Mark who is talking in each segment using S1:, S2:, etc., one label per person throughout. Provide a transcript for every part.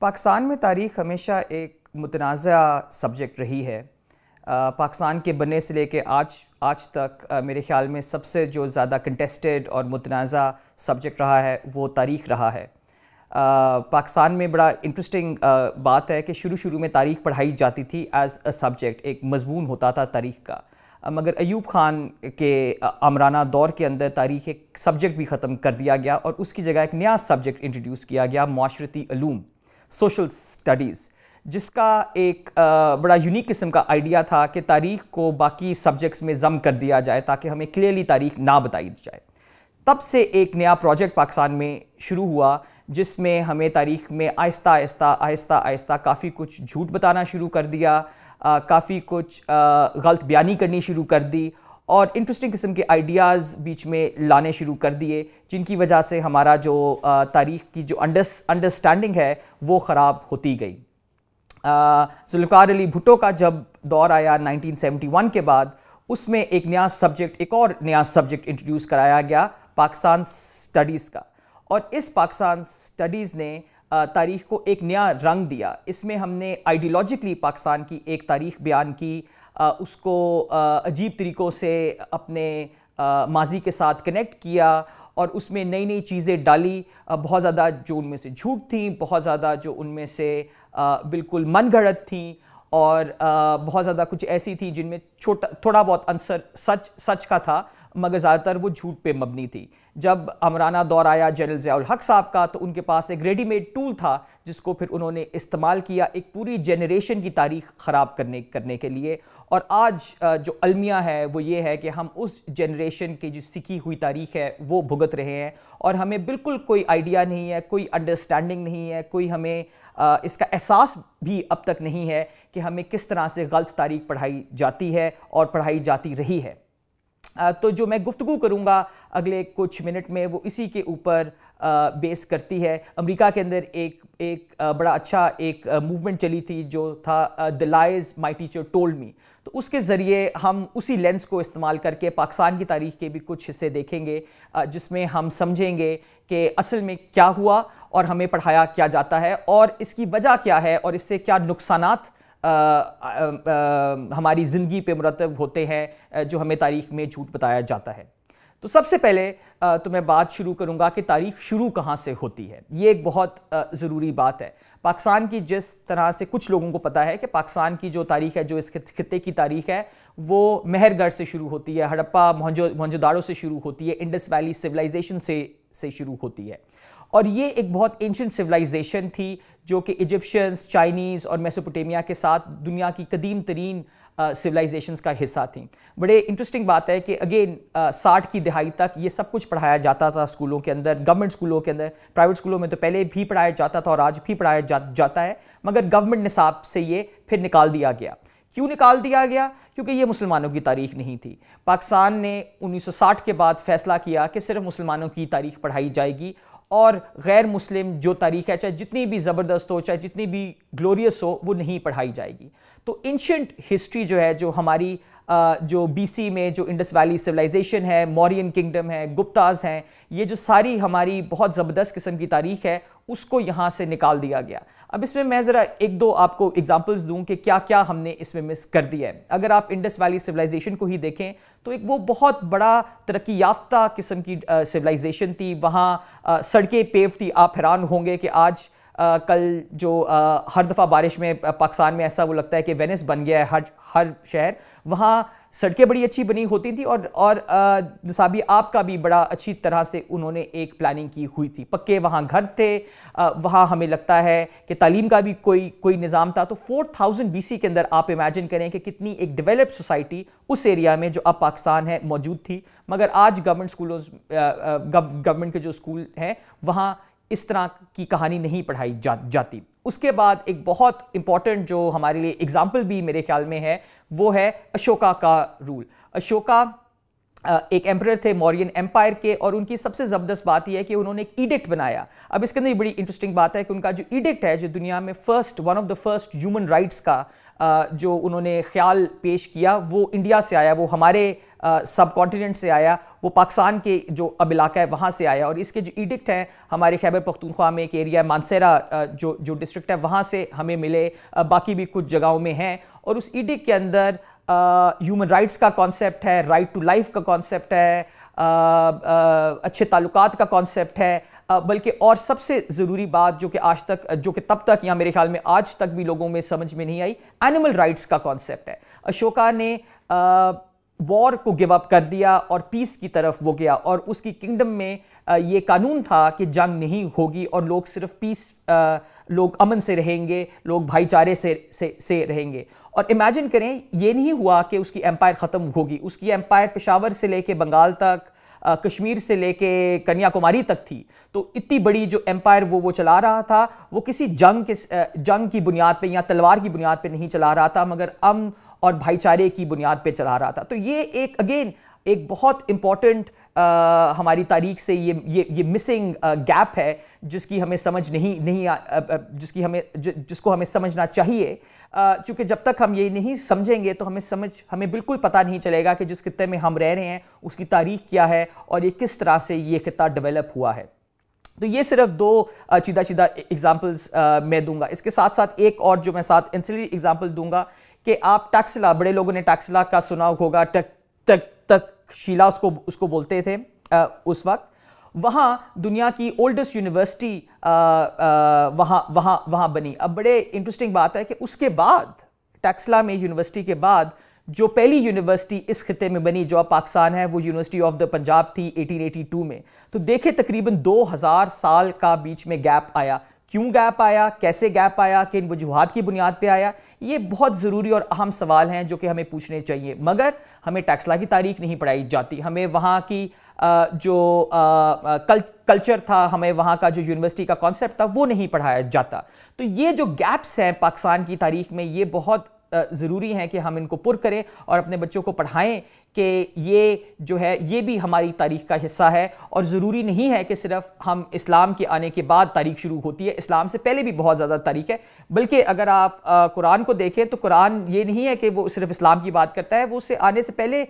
S1: पाकिस्तान में तारीख हमेशा एक मुतनाज़ सब्जेक्ट रही है पाकिस्तान के बनने से लेके आज आज तक आ, मेरे ख्याल में सबसे जो ज़्यादा कंटेस्टेड और मुतनाज़ सब्जेक्ट रहा है वो तारीख रहा है पाकिस्तान में बड़ा इंटरेस्टिंग बात है कि शुरू शुरू में तारीख पढ़ाई जाती थी एज़ अ सब्जेक्ट एक मजमून होता था तारीख का मगर अयूब खान के आमराना दौर के अंदर तारीख एक सब्जेक्ट भी ख़त्म कर दिया गया और उसकी जगह एक नया सब्जेक्ट इंट्रोड्यूस किया गया माशरती अलूम सोशल स्टडीज़ जिसका एक बड़ा यूनिक किस्म का आइडिया था कि तारीख को बाकी सब्जेक्ट्स में जम कर दिया जाए ताकि हमें क्लियरली तारीख ना बताई जाए तब से एक नया प्रोजेक्ट पाकिस्तान में शुरू हुआ जिसमें हमें तारीख में आहिस्ता आहिस्ता आहिस्ता आहिस्ता काफ़ी कुछ झूठ बताना शुरू कर दिया काफ़ी कुछ गलत बयानी करनी शुरू कर दी और इंटरेस्टिंग किस्म के आइडियाज़ बीच में लाने शुरू कर दिए जिनकी वजह से हमारा जो तारीख़ की जो अंडरस्टैंडिंग है वो ख़राब होती गई जुल्कार अली भुटो का जब दौर आया 1971 के बाद उसमें एक नया सब्जेक्ट एक और नया सब्जेक्ट इंट्रोड्यूस कराया गया पाकिस्तान स्टडीज़ का और इस पाकिस्तान स्टडीज़ ने तारीख को एक नया रंग दिया इसमें हमने आइडियोलॉजिकली पाकिस्तान की एक तारीख बयान की उसको अजीब तरीक़ों से अपने माजी के साथ कनेक्ट किया और उसमें नई नई चीज़ें डाली बहुत ज़्यादा जो उनमें से झूठ थी बहुत ज़्यादा जो उनमें से बिल्कुल मन गढ़त थी और बहुत ज़्यादा कुछ ऐसी थी जिनमें छोटा थोड़ा बहुत अंसर सच सच का था मगर ज़्यादातर वो झूठ पे मबनी थी जब अमराना दौर आया जनरल ज़ियाल हक साहब का तो उनके पास एक रेडीमेड टूल था जिसको फिर उन्होंने इस्तेमाल किया एक पूरी जनरेशन की तारीख ख़राब करने करने के लिए और आज जो अलमिया है वो ये है कि हम उस जनरेशन की जो सीखी हुई तारीख है वो भुगत रहे हैं और हमें बिल्कुल कोई आइडिया नहीं है कोई अंडरस्टैंडिंग नहीं है कोई हमें इसका एहसास भी अब तक नहीं है कि हमें किस तरह से गलत तारीख पढ़ाई जाती है और पढ़ाई जाती रही है तो जो मैं गुफ्तु करूँगा अगले कुछ मिनट में वो इसी के ऊपर बेस करती है अमेरिका के अंदर एक एक बड़ा अच्छा एक मूवमेंट चली थी जो था the lies my teacher told me तो उसके ज़रिए हम उसी लेंस को इस्तेमाल करके पाकिस्तान की तारीख के भी कुछ हिस्से देखेंगे जिसमें हम समझेंगे कि असल में क्या हुआ और हमें पढ़ाया क्या जाता है और इसकी वजह क्या है और इससे क्या नुकसान हमारी ज़िंदगी पे मुरतब होते हैं जो हमें तारीख में झूठ बताया जाता है तो सबसे पहले तो मैं बात शुरू करूंगा कि तारीख शुरू कहाँ से होती है ये एक बहुत ज़रूरी बात है पाकिस्तान की जिस तरह से कुछ लोगों को पता है कि पाकिस्तान की जो तारीख है जो इस खत्े की तारीख है वो मेहरगढ़ से शुरू होती है हड़प्पा मोहनजो मोहनजोदारों से शुरू होती है इंडस वैली सिविलाइजेशन से से शुरू होती है और ये एक बहुत एंशंट सिविलाइजेशन थी जो कि इजिप्शियंस चाइनीज़ और मेसोपोटेमिया के साथ दुनिया की कदीम तरीन सिविलाइजेशन का हिस्सा थी बड़े इंटरेस्टिंग बात है कि अगेन साठ की दिहाई तक ये सब कुछ पढ़ाया जाता था स्कूलों के अंदर गवर्नमेंट स्कूलों के अंदर प्राइवेट स्कूलों में तो पहले भी पढ़ाया जाता था और आज भी पढ़ाया जा, जाता है मगर गवर्नमेंट निसाब से ये फिर निकाल दिया गया क्यों निकाल दिया गया क्योंकि ये मुसलमानों की तारीख नहीं थी पाकिस्तान ने 1960 के बाद फैसला किया कि सिर्फ मुसलमानों की तारीख पढ़ाई जाएगी और गैर मुस्लिम जो तारीख है चाहे जितनी भी ज़बरदस्त हो चाहे जितनी भी ग्लोरियस हो वो नहीं पढ़ाई जाएगी तो एंशंट हिस्ट्री जो है जो हमारी जो बीसी में जो इंडस वैली सिविलाइजेशन है मॉरियन किंगडम है गुप्ताज हैं ये जो सारी हमारी बहुत ज़बरदस्त किस्म की तारीख है उसको यहाँ से निकाल दिया गया अब इसमें मैं ज़रा एक दो आपको एग्जांपल्स दूं कि क्या क्या हमने इसमें मिस कर दिया है अगर आप इंडस वैली सिविलाइजेशन को ही देखें तो एक वो बहुत बड़ा तरक्की याफ्ता किस्म की सिविलाइजेशन थी वहाँ सड़कें पेव थी आप हैरान होंगे कि आज आ, कल जो आ, हर दफ़ा बारिश में पाकिस्तान में ऐसा वो लगता है कि वेनिस बन गया है हर हर शहर वहाँ सड़कें बड़ी अच्छी बनी होती थी और और साबी आपका भी बड़ा अच्छी तरह से उन्होंने एक प्लानिंग की हुई थी पक्के वहाँ घर थे वहाँ हमें लगता है कि तालीम का भी कोई कोई निज़ाम था तो 4000 बीसी के अंदर आप इमेजिन करें कि कितनी एक डेवलप्ड सोसाइटी उस एरिया में जो अब पाकिस्तान है मौजूद थी मगर आज गवर्नमेंट स्कूलों गवर्नमेंट के जो स्कूल हैं वहाँ इस तरह की कहानी नहीं पढ़ाई जा, जाती उसके बाद एक बहुत इंपॉर्टेंट जो हमारे लिए एग्जाम्पल भी मेरे ख्याल में है वो है अशोका का रूल अशोका एक एम्प्रर थे मौरियन एम्पायर के और उनकी सबसे ज़बरदस्त बात यह है कि उन्होंने एक ईडिक्ट बनाया अब इसके अंदर बड़ी इंटरेस्टिंग बात है कि उनका जो ईडिक्ट है जो दुनिया में first one of the first human rights का जो उन्होंने ख्याल पेश किया वो इंडिया से आया वो हमारे सब कॉन्टीनेंट से आया वो पाकिस्तान के जो अब इलाका है वहाँ से आया और इसके जो इडिक्ट हैं हमारे खैबर पख्तूनख्वा में एक एरिया मानसेरा जो जो डिस्ट्रिक्ट है वहाँ से हमें मिले बाकी भी कुछ जगहों में हैं और उस इडिक के अंदर ह्यूमन राइट्स का कॉन्सेप्ट है राइट टू लाइफ का कॉन्सेप्ट है आ, आ, अच्छे ताल्लुकात का कॉन्सेप्ट है बल्कि और सबसे ज़रूरी बात जो कि आज तक जो कि तब तक या मेरे ख्याल में आज तक भी लोगों में समझ में नहीं आई एनिमल राइट्स का कॉन्सेप्ट है अशोका ने वॉर को गिव अप कर दिया और पीस की तरफ वो गया और उसकी किंगडम में ये कानून था कि जंग नहीं होगी और लोग सिर्फ पीस लोग अमन से रहेंगे लोग भाईचारे से से से रहेंगे और इमेजिन करें ये नहीं हुआ कि उसकी एम्पायर ख़त्म होगी उसकी एम्पायर पेशावर से लेके बंगाल तक कश्मीर से लेके कन्याकुमारी तक थी तो इतनी बड़ी जो एम्पायर वो वो चला रहा था वो किसी जंग के जंग की बुनियाद पे या तलवार की बुनियाद पे नहीं चला रहा था मगर अम और भाईचारे की बुनियाद पे चला रहा था तो ये एक अगेन एक बहुत इम्पॉर्टेंट हमारी तारीख से ये ये ये मिसिंग गैप है जिसकी हमें समझ नहीं नहीं आ, जिसकी हमें ज, जिसको हमें समझना चाहिए चूँकि जब तक हम ये नहीं समझेंगे तो हमें समझ हमें बिल्कुल पता नहीं चलेगा कि जिस खत्े में हम रह रहे हैं उसकी तारीख क्या है और ये किस तरह से ये खत्ता डेवलप हुआ है तो ये सिर्फ दो चीदा चीदा एग्जाम्पल्स मैं दूंगा इसके साथ साथ एक और जो मैं साथ इंसिलरी एग्जाम्पल दूंगा कि आप टैक्सिला बड़े लोगों ने टैक्सिला का सुना होगा टक तक तक शीला उसको उसको बोलते थे आ, उस वक्त वहाँ दुनिया की ओल्डेस्ट यूनिवर्सिटी वहाँ वहाँ वहाँ बनी अब बड़े इंटरेस्टिंग बात है कि उसके बाद टैक्सला में यूनिवर्सिटी के बाद जो पहली यूनिवर्सिटी इस खत्े में बनी जो अब पाकिस्तान है वो यूनिवर्सिटी ऑफ द पंजाब थी 1882 में तो देखे तकरीबन 2000 साल का बीच में गैप आया क्यों गैप आया कैसे गैप आया किन वजूहत की बुनियाद पे आया ये बहुत ज़रूरी और अहम सवाल हैं जो कि हमें पूछने चाहिए मगर हमें टैक्सला की तारीख नहीं पढ़ाई जाती हमें वहाँ की जो कल कल्चर था हमें वहाँ का जो यूनिवर्सिटी का कॉन्सेप्ट था वो नहीं पढ़ाया जाता तो ये जो गैप्स हैं पाकिस्तान की तारीख में ये बहुत ज़रूरी हैं कि हम इनको पुर करें और अपने बच्चों को पढ़ाएं कि ये जो है ये भी हमारी तारीख का हिस्सा है और ज़रूरी नहीं है कि सिर्फ हम इस्लाम के आने के बाद तारीख शुरू होती है इस्लाम से पहले भी बहुत ज़्यादा तारीख है बल्कि अगर आप कुरान को देखें तो कुरान ये नहीं है कि वो सिर्फ इस्लाम की बात करता है वो उससे आने से पहले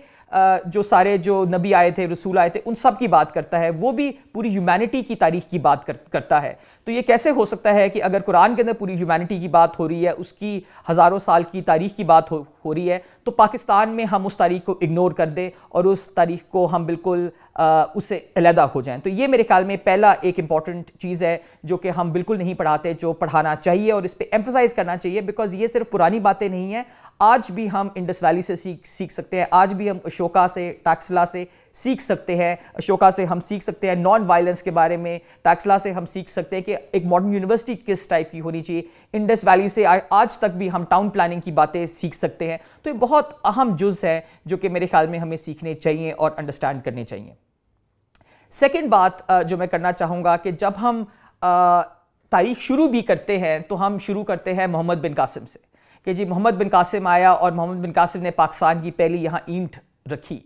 S1: जो सारे जो नबी आए थे रसूल आए थे उन सब की बात करता है वो भी पूरी ह्यूमैनिटी की तारीख की बात कर, करता है तो ये कैसे हो सकता है कि अगर कुरान के अंदर पूरी ह्यूमैनिटी की बात हो रही है उसकी हज़ारों साल की तारीख की बात हो, हो रही है तो पाकिस्तान में हम उस तारीख को इग्नोर कर दें और उस तारीख को हम बिल्कुल उससे अलहदा हो जाएँ तो ये मेरे ख्याल में पहला एक इम्पॉर्टेंट चीज़ है जो कि हम बिल्कुल नहीं पढ़ाते जो पढ़ाना चाहिए और इस पर एम्फोसाइज़ करना चाहिए बिकॉज ये सिर्फ पुरानी बातें नहीं हैं आज भी हम इंडस वैली से सीख सीख सकते हैं आज भी हम अशोका से टैक्सला से सीख सकते हैं अशोका से हम सीख सकते हैं नॉन वायलेंस के बारे में टैक्सला से हम सीख सकते हैं कि एक मॉडर्न यूनिवर्सिटी किस टाइप की होनी चाहिए इंडस वैली से आज तक भी हम टाउन प्लानिंग की बातें सीख सकते हैं तो ये बहुत अहम जुज है जो कि मेरे ख्याल में हमें सीखने चाहिए और अंडरस्टैंड करने चाहिए सेकेंड बात जो मैं करना चाहूँगा कि जब हम तारीख शुरू भी करते हैं तो हम शुरू करते हैं मोहम्मद बिन कासिम से कि जी मोहम्मद बिन कासिम आया और मोहम्मद बिन कासिम ने पाकिस्तान की पहली यहाँ ईंट रखी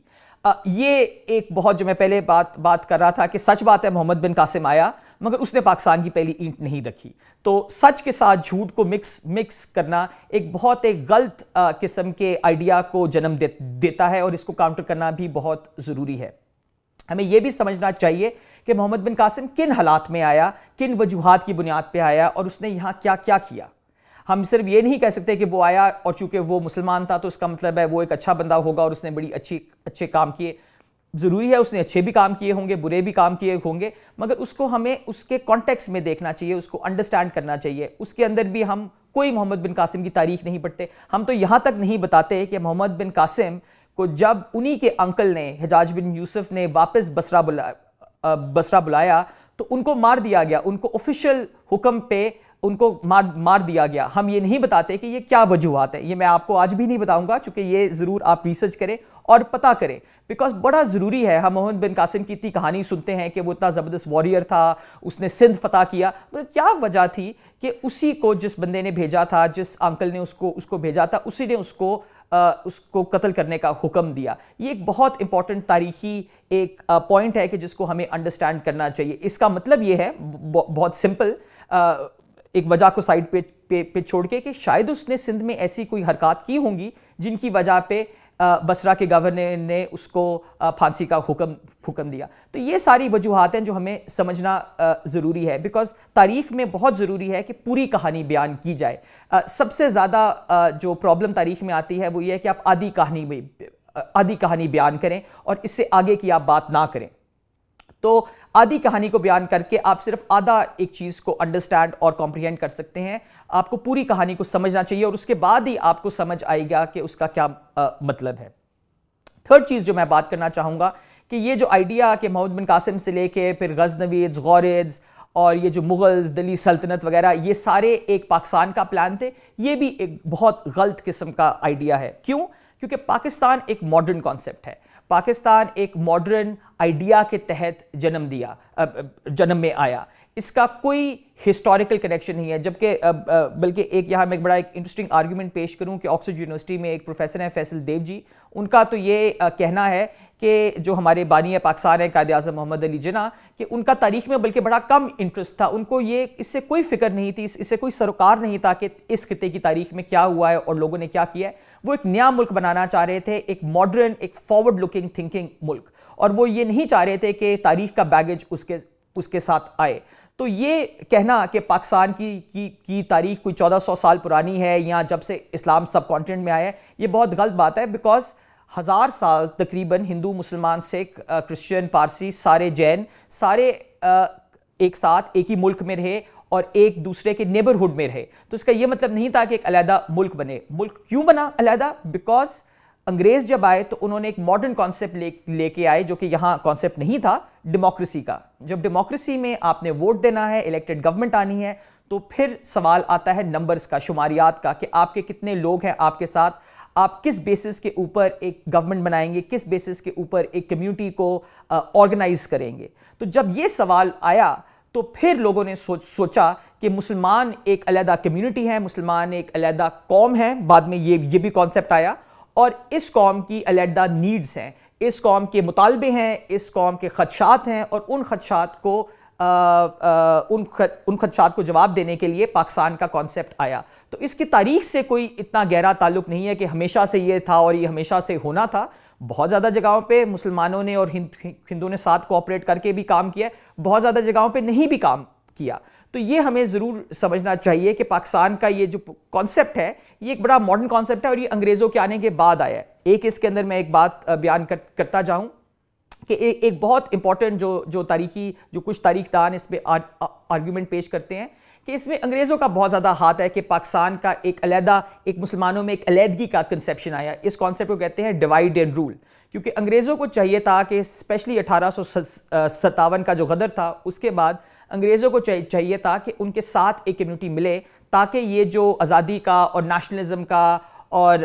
S1: आ, ये एक बहुत जो मैं पहले बात बात कर रहा था कि सच बात है मोहम्मद बिन कासिम आया मगर उसने पाकिस्तान की पहली ईंट नहीं रखी तो सच के साथ झूठ को मिक्स मिक्स करना एक बहुत एक गलत किस्म के आइडिया को जन्म दे, देता है और इसको काउंटर करना भी बहुत ज़रूरी है हमें यह भी समझना चाहिए कि मोहम्मद बिन कासिम किन हालात में आया किन वजूहत की बुनियाद पर आया और उसने यहाँ क्या क्या किया हम सिर्फ ये नहीं कह सकते कि वो आया और चूंकि वो मुसलमान था तो इसका मतलब है वो एक अच्छा बंदा होगा और उसने बड़ी अच्छी अच्छे काम किए ज़रूरी है उसने अच्छे भी काम किए होंगे बुरे भी काम किए होंगे मगर उसको हमें उसके कॉन्टेक्स में देखना चाहिए उसको अंडरस्टैंड करना चाहिए उसके अंदर भी हम कोई मोहम्मद बिन कासिम की तारीख नहीं पढ़ते हम तो यहाँ तक नहीं बताते कि मोहम्मद बिन कासिम को जब उन्हीं के अंकल ने हजाज बिन यूसुफ ने वापस बसरा बुला बसरा बुलाया तो उनको मार दिया गया उनको ऑफिशियल हुक्म पे उनको मार मार दिया गया हम ये नहीं बताते कि ये क्या वजूहत है ये मैं आपको आज भी नहीं बताऊंगा चूंकि ये ज़रूर आप रिसर्च करें और पता करें बिकॉज बड़ा ज़रूरी है हम मोहम्मद बिन कासिम की इतनी कहानी सुनते हैं कि वो इतना ज़बरदस्त वॉरियर था उसने सिंध फतह किया तो क्या वजह थी कि उसी को जिस बंदे ने भेजा था जिस अंकल ने उसको उसको भेजा था उसी ने उसको आ, उसको कत्ल करने का हुक्म दिया ये एक बहुत इंपॉर्टेंट तारीखी एक पॉइंट है कि जिसको हमें अंडरस्टैंड करना चाहिए इसका मतलब ये है बहुत सिंपल एक वजह को साइड पे पे, पे छोड़ के कि शायद उसने सिंध में ऐसी कोई हरकत की होंगी जिनकी वजह पे बसरा के गवर्नर ने उसको फांसी का हुक्म हुक्म दिया तो ये सारी वजूहत हैं जो हमें समझना ज़रूरी है बिकॉज तारीख में बहुत ज़रूरी है कि पूरी कहानी बयान की जाए सबसे ज़्यादा जो प्रॉब्लम तारीख में आती है वो ये है कि आप आधी कहानी में आधी कहानी बयान करें और इससे आगे की आप बात ना करें तो आधी कहानी को बयान करके आप सिर्फ आधा एक चीज़ को अंडरस्टैंड और कॉम्प्रिहेंड कर सकते हैं आपको पूरी कहानी को समझना चाहिए और उसके बाद ही आपको समझ आएगा कि उसका क्या आ, मतलब है थर्ड चीज़ जो मैं बात करना चाहूँगा कि ये जो आइडिया कि मोहम्मद बिन कासिम से लेके फिर गजनवीज गौरेज और ये जो मुग़ल्स दिल्ली सल्तनत वगैरह ये सारे एक पाकिस्तान का प्लान थे ये भी एक बहुत गलत किस्म का आइडिया है क्यों क्योंकि पाकिस्तान एक मॉडर्न कॉन्सेप्ट है पाकिस्तान एक मॉडर्न आइडिया के तहत जन्म दिया जन्म में आया इसका कोई हिस्टोरिकल कनेक्शन नहीं है जबकि बल्कि एक यहाँ मैं एक बड़ा एक इंटरेस्टिंग आर्ग्यूमेंट पेश करूँ कि ऑक्सफोर्ड यूनिवर्सिटी में एक प्रोफेसर हैं फैसल देव जी उनका तो ये कहना है कि जो हमारे बानी पाकिस्तान है कायद अजम मोहम्मद अली जना कि उनका तारीख में बल्कि बड़ा कम इंटरेस्ट था उनको ये इससे कोई फिक्र नहीं थी इससे कोई सरोकार नहीं था कि इस खत्े की तारीख में क्या हुआ है और लोगों ने क्या किया है वो एक नया मुल्क बनाना चाह रहे थे एक मॉडर्न एक फॉरवर्ड लुकिंग थिंकिंग मुल्क और वो ये नहीं चाह रहे थे कि तारीख का बैगेज उसके उसके साथ आए तो ये कहना कि पाकिस्तान की की, की तारीख कोई 1400 साल पुरानी है या जब से इस्लाम सब कॉन्टिनेंट में आया है ये बहुत गलत बात है बिकॉज हज़ार साल तकरीबन हिंदू मुसलमान सिख क्रिश्चियन पारसी सारे जैन सारे एक साथ एक ही मुल्क में रहे और एक दूसरे के नेबरहुड में रहे तो इसका यह मतलब नहीं था कि एक अलहदा मुल्क बने मुल्क क्यों बना अलहदा बिकॉज अंग्रेज़ जब आए तो उन्होंने एक मॉडर्न कॉन्सेप्ट ले लेके आए जो कि यहाँ कॉन्सेप्ट नहीं था डेमोक्रेसी का जब डेमोक्रेसी में आपने वोट देना है इलेक्टेड गवर्नमेंट आनी है तो फिर सवाल आता है नंबर्स का शुमारियात का कि आपके कितने लोग हैं आपके साथ आप किस बेसिस के ऊपर एक गवर्नमेंट बनाएंगे किस बेसिस के ऊपर एक कम्युनिटी को ऑर्गेनाइज करेंगे तो जब ये सवाल आया तो फिर लोगों ने सोच सोचा कि मुसलमान एक अलहदा कम्युनिटी है मुसलमान एक अलहदा कौम है बाद में ये ये भी कॉन्सेप्ट आया और इस कौम की अलहदा नीड्स हैं इस कौम के मुतालबे हैं इस कौम के खदशात हैं और उन खदशात को उन उन खदशात को जवाब देने के लिए पाकिस्तान का कॉन्सेप्ट आया तो इसकी तारीख से कोई इतना गहरा ताल्लुक नहीं है कि हमेशा से ये था और ये हमेशा से होना था बहुत ज़्यादा जगहों पे मुसलमानों ने और हिंदुओं ने साथ कोऑपरेट करके भी काम किया बहुत ज़्यादा जगहों पे नहीं भी काम किया तो ये हमें ज़रूर समझना चाहिए कि पाकिस्तान का ये जो कॉन्सेप्ट है ये एक बड़ा मॉडर्न कॉन्सेप्ट है और ये अंग्रेज़ों के आने के बाद आया है एक इसके अंदर मैं एक बात बयान कर, करता जाऊँ कि ए, एक बहुत इंपॉर्टेंट जो जो तारीखी जो कुछ तारीखदान इस पर आर्ग्यूमेंट पेश करते हैं कि इसमें अंग्रेज़ों का बहुत ज़्यादा हाथ है कि पाकिस्तान का एक अलहदा एक मुसलमानों में एक अलहदगी का कंसेप्शन आया इस कॉन्सेप्ट को कहते हैं डिवाइड एंड रूल क्योंकि अंग्रेज़ों को चाहिए था कि स्पेशली अठारह का जो गदर था उसके बाद अंग्रेज़ों को चाहिए था कि उनके साथ एक कम्यूनिटी मिले ताकि ये जो आज़ादी का और नेशनलिज़म का और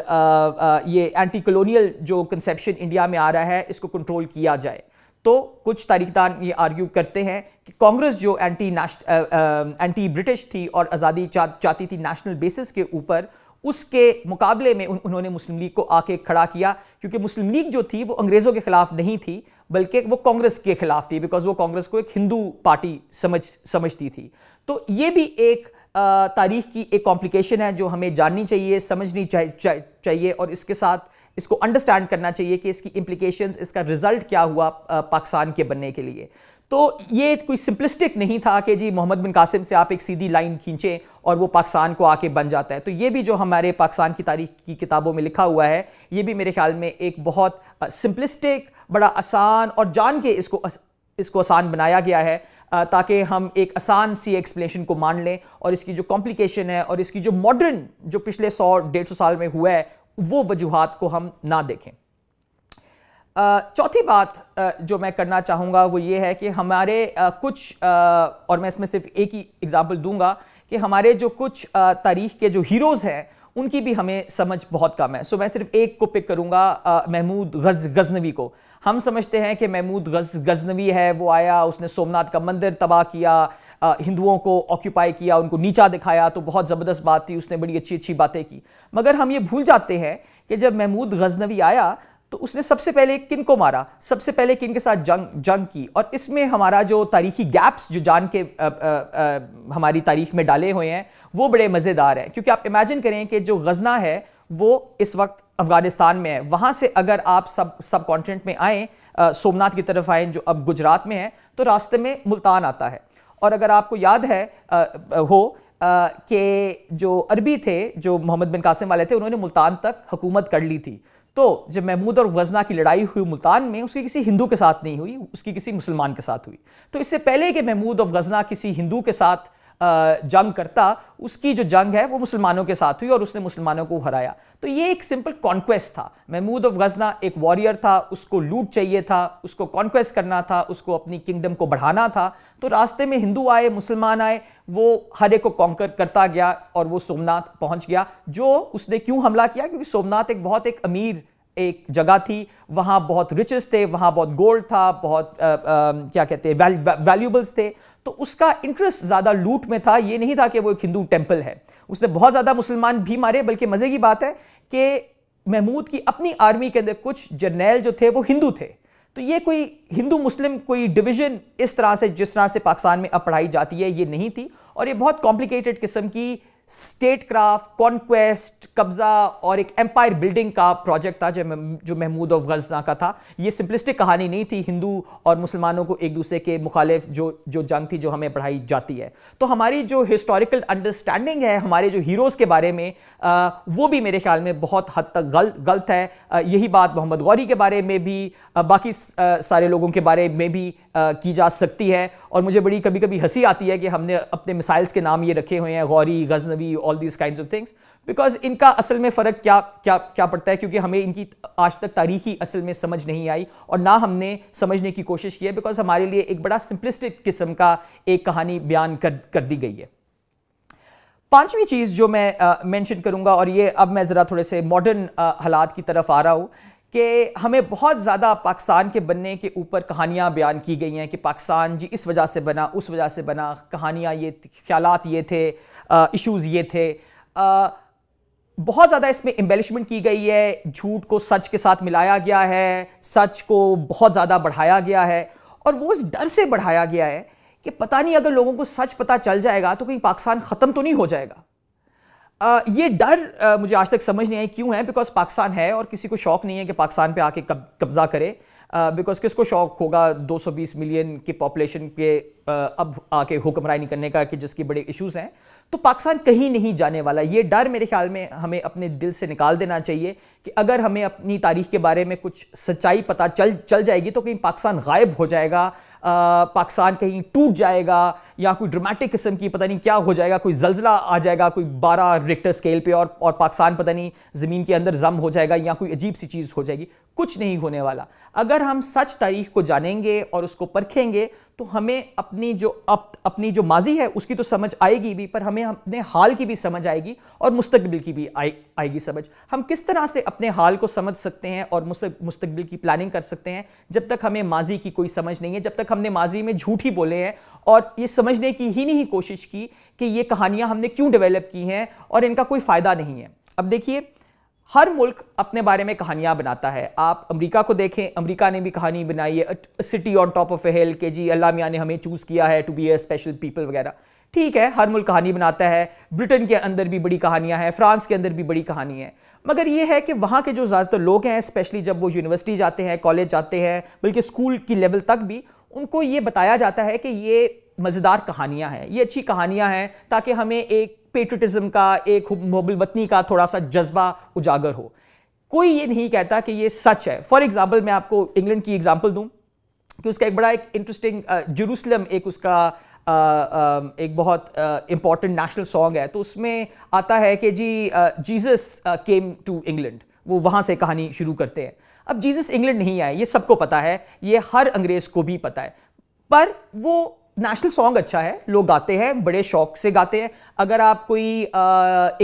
S1: ये एंटी कलोनियल जो कंसेप्शन इंडिया में आ रहा है इसको कंट्रोल किया जाए तो कुछ तारीखदान ये आर्ग्यू करते हैं कि कांग्रेस जो एंटी एंटी ब्रिटिश थी और आज़ादी चा, चाहती थी नेशनल बेसिस के ऊपर उसके मुकाबले में उन, उन्होंने मुस्लिम लीग को आके खड़ा किया क्योंकि मुस्लिम लीग जो थी वो अंग्रेज़ों के खिलाफ नहीं थी बल्कि वो कांग्रेस के खिलाफ थी बिकॉज वो कांग्रेस को एक हिंदू पार्टी समझ समझती थी तो ये भी एक तारीख की एक कॉम्प्लिकेशन है जो हमें जाननी चाहिए समझनी चाहिए, चाहिए और इसके साथ इसको अंडरस्टैंड करना चाहिए कि इसकी इम्प्लीकेशन इसका रिजल्ट क्या हुआ पाकिस्तान के बनने के लिए तो ये कोई सिंपलिस्टिक नहीं था कि जी मोहम्मद बिन कासिम से आप एक सीधी लाइन खींचें और वो पाकिस्तान को आके बन जाता है तो ये भी जो हमारे पाकिस्तान की तारीख की किताबों में लिखा हुआ है ये भी मेरे ख्याल में एक बहुत सिंपलिस्टिक बड़ा आसान और जान के इसको इसको आसान बनाया गया है ताकि हम एक आसान सी एक्सप्लेनेशन को मान लें और इसकी जो कॉम्प्लिकेशन है और इसकी जो मॉडर्न जो पिछले सौ डेढ़ सौ साल में हुआ है वो वजूहत को हम ना देखें चौथी बात जो मैं करना चाहूँगा वो ये है कि हमारे कुछ और मैं इसमें सिर्फ एक ही एग्ज़ाम्पल दूंगा कि हमारे जो कुछ तारीख के जो हीरोज़ हैं उनकी भी हमें समझ बहुत कम है सो मैं सिर्फ एक को पिक करूँगा महमूद गज गजनवी को हम समझते हैं कि महमूद गज गजनवी है वो आया उसने सोमनाथ का मंदिर तबाह किया हिंदुओं को ऑक्यूपाई किया उनको नीचा दिखाया तो बहुत ज़बरदस्त बात थी उसने बड़ी अच्छी अच्छी बातें की मगर हम ये भूल जाते हैं कि जब महमूद गजनवी आया तो उसने सबसे पहले किन को मारा सबसे पहले किन के साथ जंग जंग की और इसमें हमारा जो तारीखी गैप्स जो जान के आ, आ, आ, हमारी तारीख में डाले हुए हैं वो बड़े मज़ेदार हैं क्योंकि आप इमेजिन करें कि जो गजना है वो इस वक्त अफगानिस्तान में है वहाँ से अगर आप सब सब कॉन्टिनेंट में आएँ सोमनाथ की तरफ आएँ जो अब गुजरात में है तो रास्ते में मुल्तान आता है और अगर आपको याद है आ, हो कि जो अरबी थे जो मोहम्मद बिन कासिम वाले थे उन्होंने मुल्तान तक हुकूमत कर ली थी तो जब महमूद और वजना की लड़ाई हुई मुल्तान में उसकी किसी हिंदू के साथ नहीं हुई उसकी किसी मुसलमान के साथ हुई तो इससे पहले कि महमूद और वजना किसी हिंदू के साथ जंग करता उसकी जो जंग है वो मुसलमानों के साथ हुई और उसने मुसलमानों को हराया तो ये एक सिंपल कॉन्क्वेस्ट था महमूद ऑफ गजना एक वॉरियर था उसको लूट चाहिए था उसको कॉन्क्वेस्ट करना था उसको अपनी किंगडम को बढ़ाना था तो रास्ते में हिंदू आए मुसलमान आए वो हर एक को कॉन्कर करता गया और वो सोमनाथ पहुँच गया जो उसने क्यों हमला किया क्योंकि सोमनाथ एक बहुत एक अमीर एक जगह थी वहाँ बहुत रिचेस थे वहाँ बहुत गोल्ड था बहुत आ, आ, क्या कहते हैं वैल्यूबल्स थे तो उसका इंटरेस्ट ज़्यादा लूट में था यह नहीं था कि वो एक हिंदू टेम्पल है उसने बहुत ज़्यादा मुसलमान भी मारे बल्कि मज़े की बात है कि महमूद की अपनी आर्मी के अंदर कुछ जर्नैल जो थे वो हिंदू थे तो ये कोई हिंदू मुस्लिम कोई डिवीज़न इस तरह से जिस तरह से पाकिस्तान में अब पढ़ाई जाती है ये नहीं थी और ये बहुत कॉम्प्लिकेटेड किस्म की स्टेटक्राफ्ट कॉन्क्वेस्ट कब्जा और एक एम्पायर बिल्डिंग का प्रोजेक्ट था जो महमूद ऑफ गजना का था ये सिंपलिस्टिक कहानी नहीं थी हिंदू और मुसलमानों को एक दूसरे के मुखालिफ जो जो जंग थी जो हमें पढ़ाई जाती है तो हमारी जो हिस्टोरिकल अंडरस्टैंडिंग है हमारे जो हीरोज़ के बारे में आ, वो भी मेरे ख्याल में बहुत हद तक गलत गलत है आ, यही बात मोहम्मद गौरी के बारे में भी बाकी सारे लोगों के बारे में भी की जा सकती है और मुझे बड़ी कभी कभी हंसी आती है कि हमने अपने मिसाइल्स के नाम ये रखे हुए हैं Ghori Ghaznavi all these kind of things because इनका असल में फ़र्क क्या क्या क्या पड़ता है क्योंकि हमें इनकी आज तक तारीखी असल में समझ नहीं आई और ना हमने समझने की कोशिश की है बिकॉज हमारे लिए एक बड़ा सिंपलिस्टिक किस्म का एक कहानी बयान कर कर दी गई है पांचवी चीज़ जो मैं मेंशन करूंगा और ये अब मैं ज़रा थोड़े से मॉडर्न हालात की तरफ आ रहा हूँ कि हमें बहुत ज़्यादा पाकिस्तान के बनने के ऊपर कहानियाँ बयान की गई हैं कि पाकिस्तान जी इस वजह से बना उस वजह से बना कहानियाँ ये ख्याल ये थे इश्यूज़ ये थे आ, बहुत ज़्यादा इसमें एम्बेलिशमेंट की गई है झूठ को सच के साथ मिलाया गया है सच को बहुत ज़्यादा बढ़ाया गया है और वो इस डर से बढ़ाया गया है कि पता नहीं अगर लोगों को सच पता चल जाएगा तो कहीं पाकिस्तान ख़त्म तो नहीं हो जाएगा ये डर मुझे आज तक समझ नहीं आई क्यों है बिकॉज पाकिस्तान है और किसी को शौक नहीं है कि पाकिस्तान पे आके कब्जा करे बिकॉज किसको शौक होगा 220 मिलियन की पॉपुलेशन के अब आके हुक्मरानी करने का कि जिसकी बड़े इश्यूज़ हैं तो पाकिस्तान कहीं नहीं जाने वाला ये डर मेरे ख्याल में हमें अपने दिल से निकाल देना चाहिए कि अगर हमें अपनी तारीख के बारे में कुछ सच्चाई पता चल चल जाएगी तो कहीं पाकिस्तान गायब हो जाएगा पाकिस्तान कहीं टूट जाएगा या कोई ड्रामेटिक किस्म की पता नहीं क्या हो जाएगा कोई जलजिला आ जाएगा कोई बारह रिक्टर स्केल पे और और पाकिस्तान पता नहीं ज़मीन के अंदर जम हो जाएगा या कोई अजीब सी चीज़ हो जाएगी कुछ नहीं होने वाला अगर हम सच तारीख को जानेंगे और उसको परखेंगे तो हमें अपनी जो अप, अपनी जो माजी है उसकी तो समझ आएगी भी पर हमें अपने हाल की भी समझ आएगी और मुस्तबिल की भी आए, आएगी समझ हम किस तरह से अपने हाल को समझ सकते हैं और मुस्तबिल की प्लानिंग कर सकते हैं जब तक हमें माजी की कोई समझ नहीं है जब तक हमने माजी में झूठ ही बोले हैं और ये समझने की ही नहीं कोशिश की कि ये कहानियाँ हमने क्यों डेवलप की हैं और इनका कोई फ़ायदा नहीं है अब देखिए हर मुल्क अपने बारे में कहानियां बनाता है आप अमेरिका को देखें अमेरिका ने भी कहानी बनाई है city on top of a hill के जी अल्लाह मियाँ ने हमें चूज़ किया है to be a special people वगैरह ठीक है हर मुल्क कहानी बनाता है ब्रिटेन के अंदर भी बड़ी कहानियां हैं फ्रांस के अंदर भी बड़ी कहानी है मगर ये है कि वहाँ के जो ज़्यादातर लोग हैं स्पेशली जब वो यूनिवर्सिटी जाते हैं कॉलेज जाते हैं बल्कि स्कूल की लेवल तक भी उनको ये बताया जाता है कि ये मज़ेदार कहानियाँ हैं ये अच्छी कहानियाँ हैं ताकि हमें एक पेट्रटिज़म का एक मोबिल वतनी का थोड़ा सा जज्बा उजागर हो कोई ये नहीं कहता कि ये सच है फॉर एग्ज़ाम्पल मैं आपको इंग्लैंड की एग्ज़ाम्पल दूँ कि उसका एक बड़ा एक इंटरेस्टिंग जरूसलम एक उसका आ, आ, एक बहुत इम्पॉर्टेंट नेशनल सॉन्ग है तो उसमें आता है कि जी जीसस केम टू इंग्लैंड वो वहाँ से कहानी शुरू करते हैं अब जीसस इंग्लैंड नहीं आए ये सबको पता है ये हर अंग्रेज़ को भी पता है पर वो नेशनल सॉन्ग अच्छा है लोग गाते हैं बड़े शौक से गाते हैं अगर आप कोई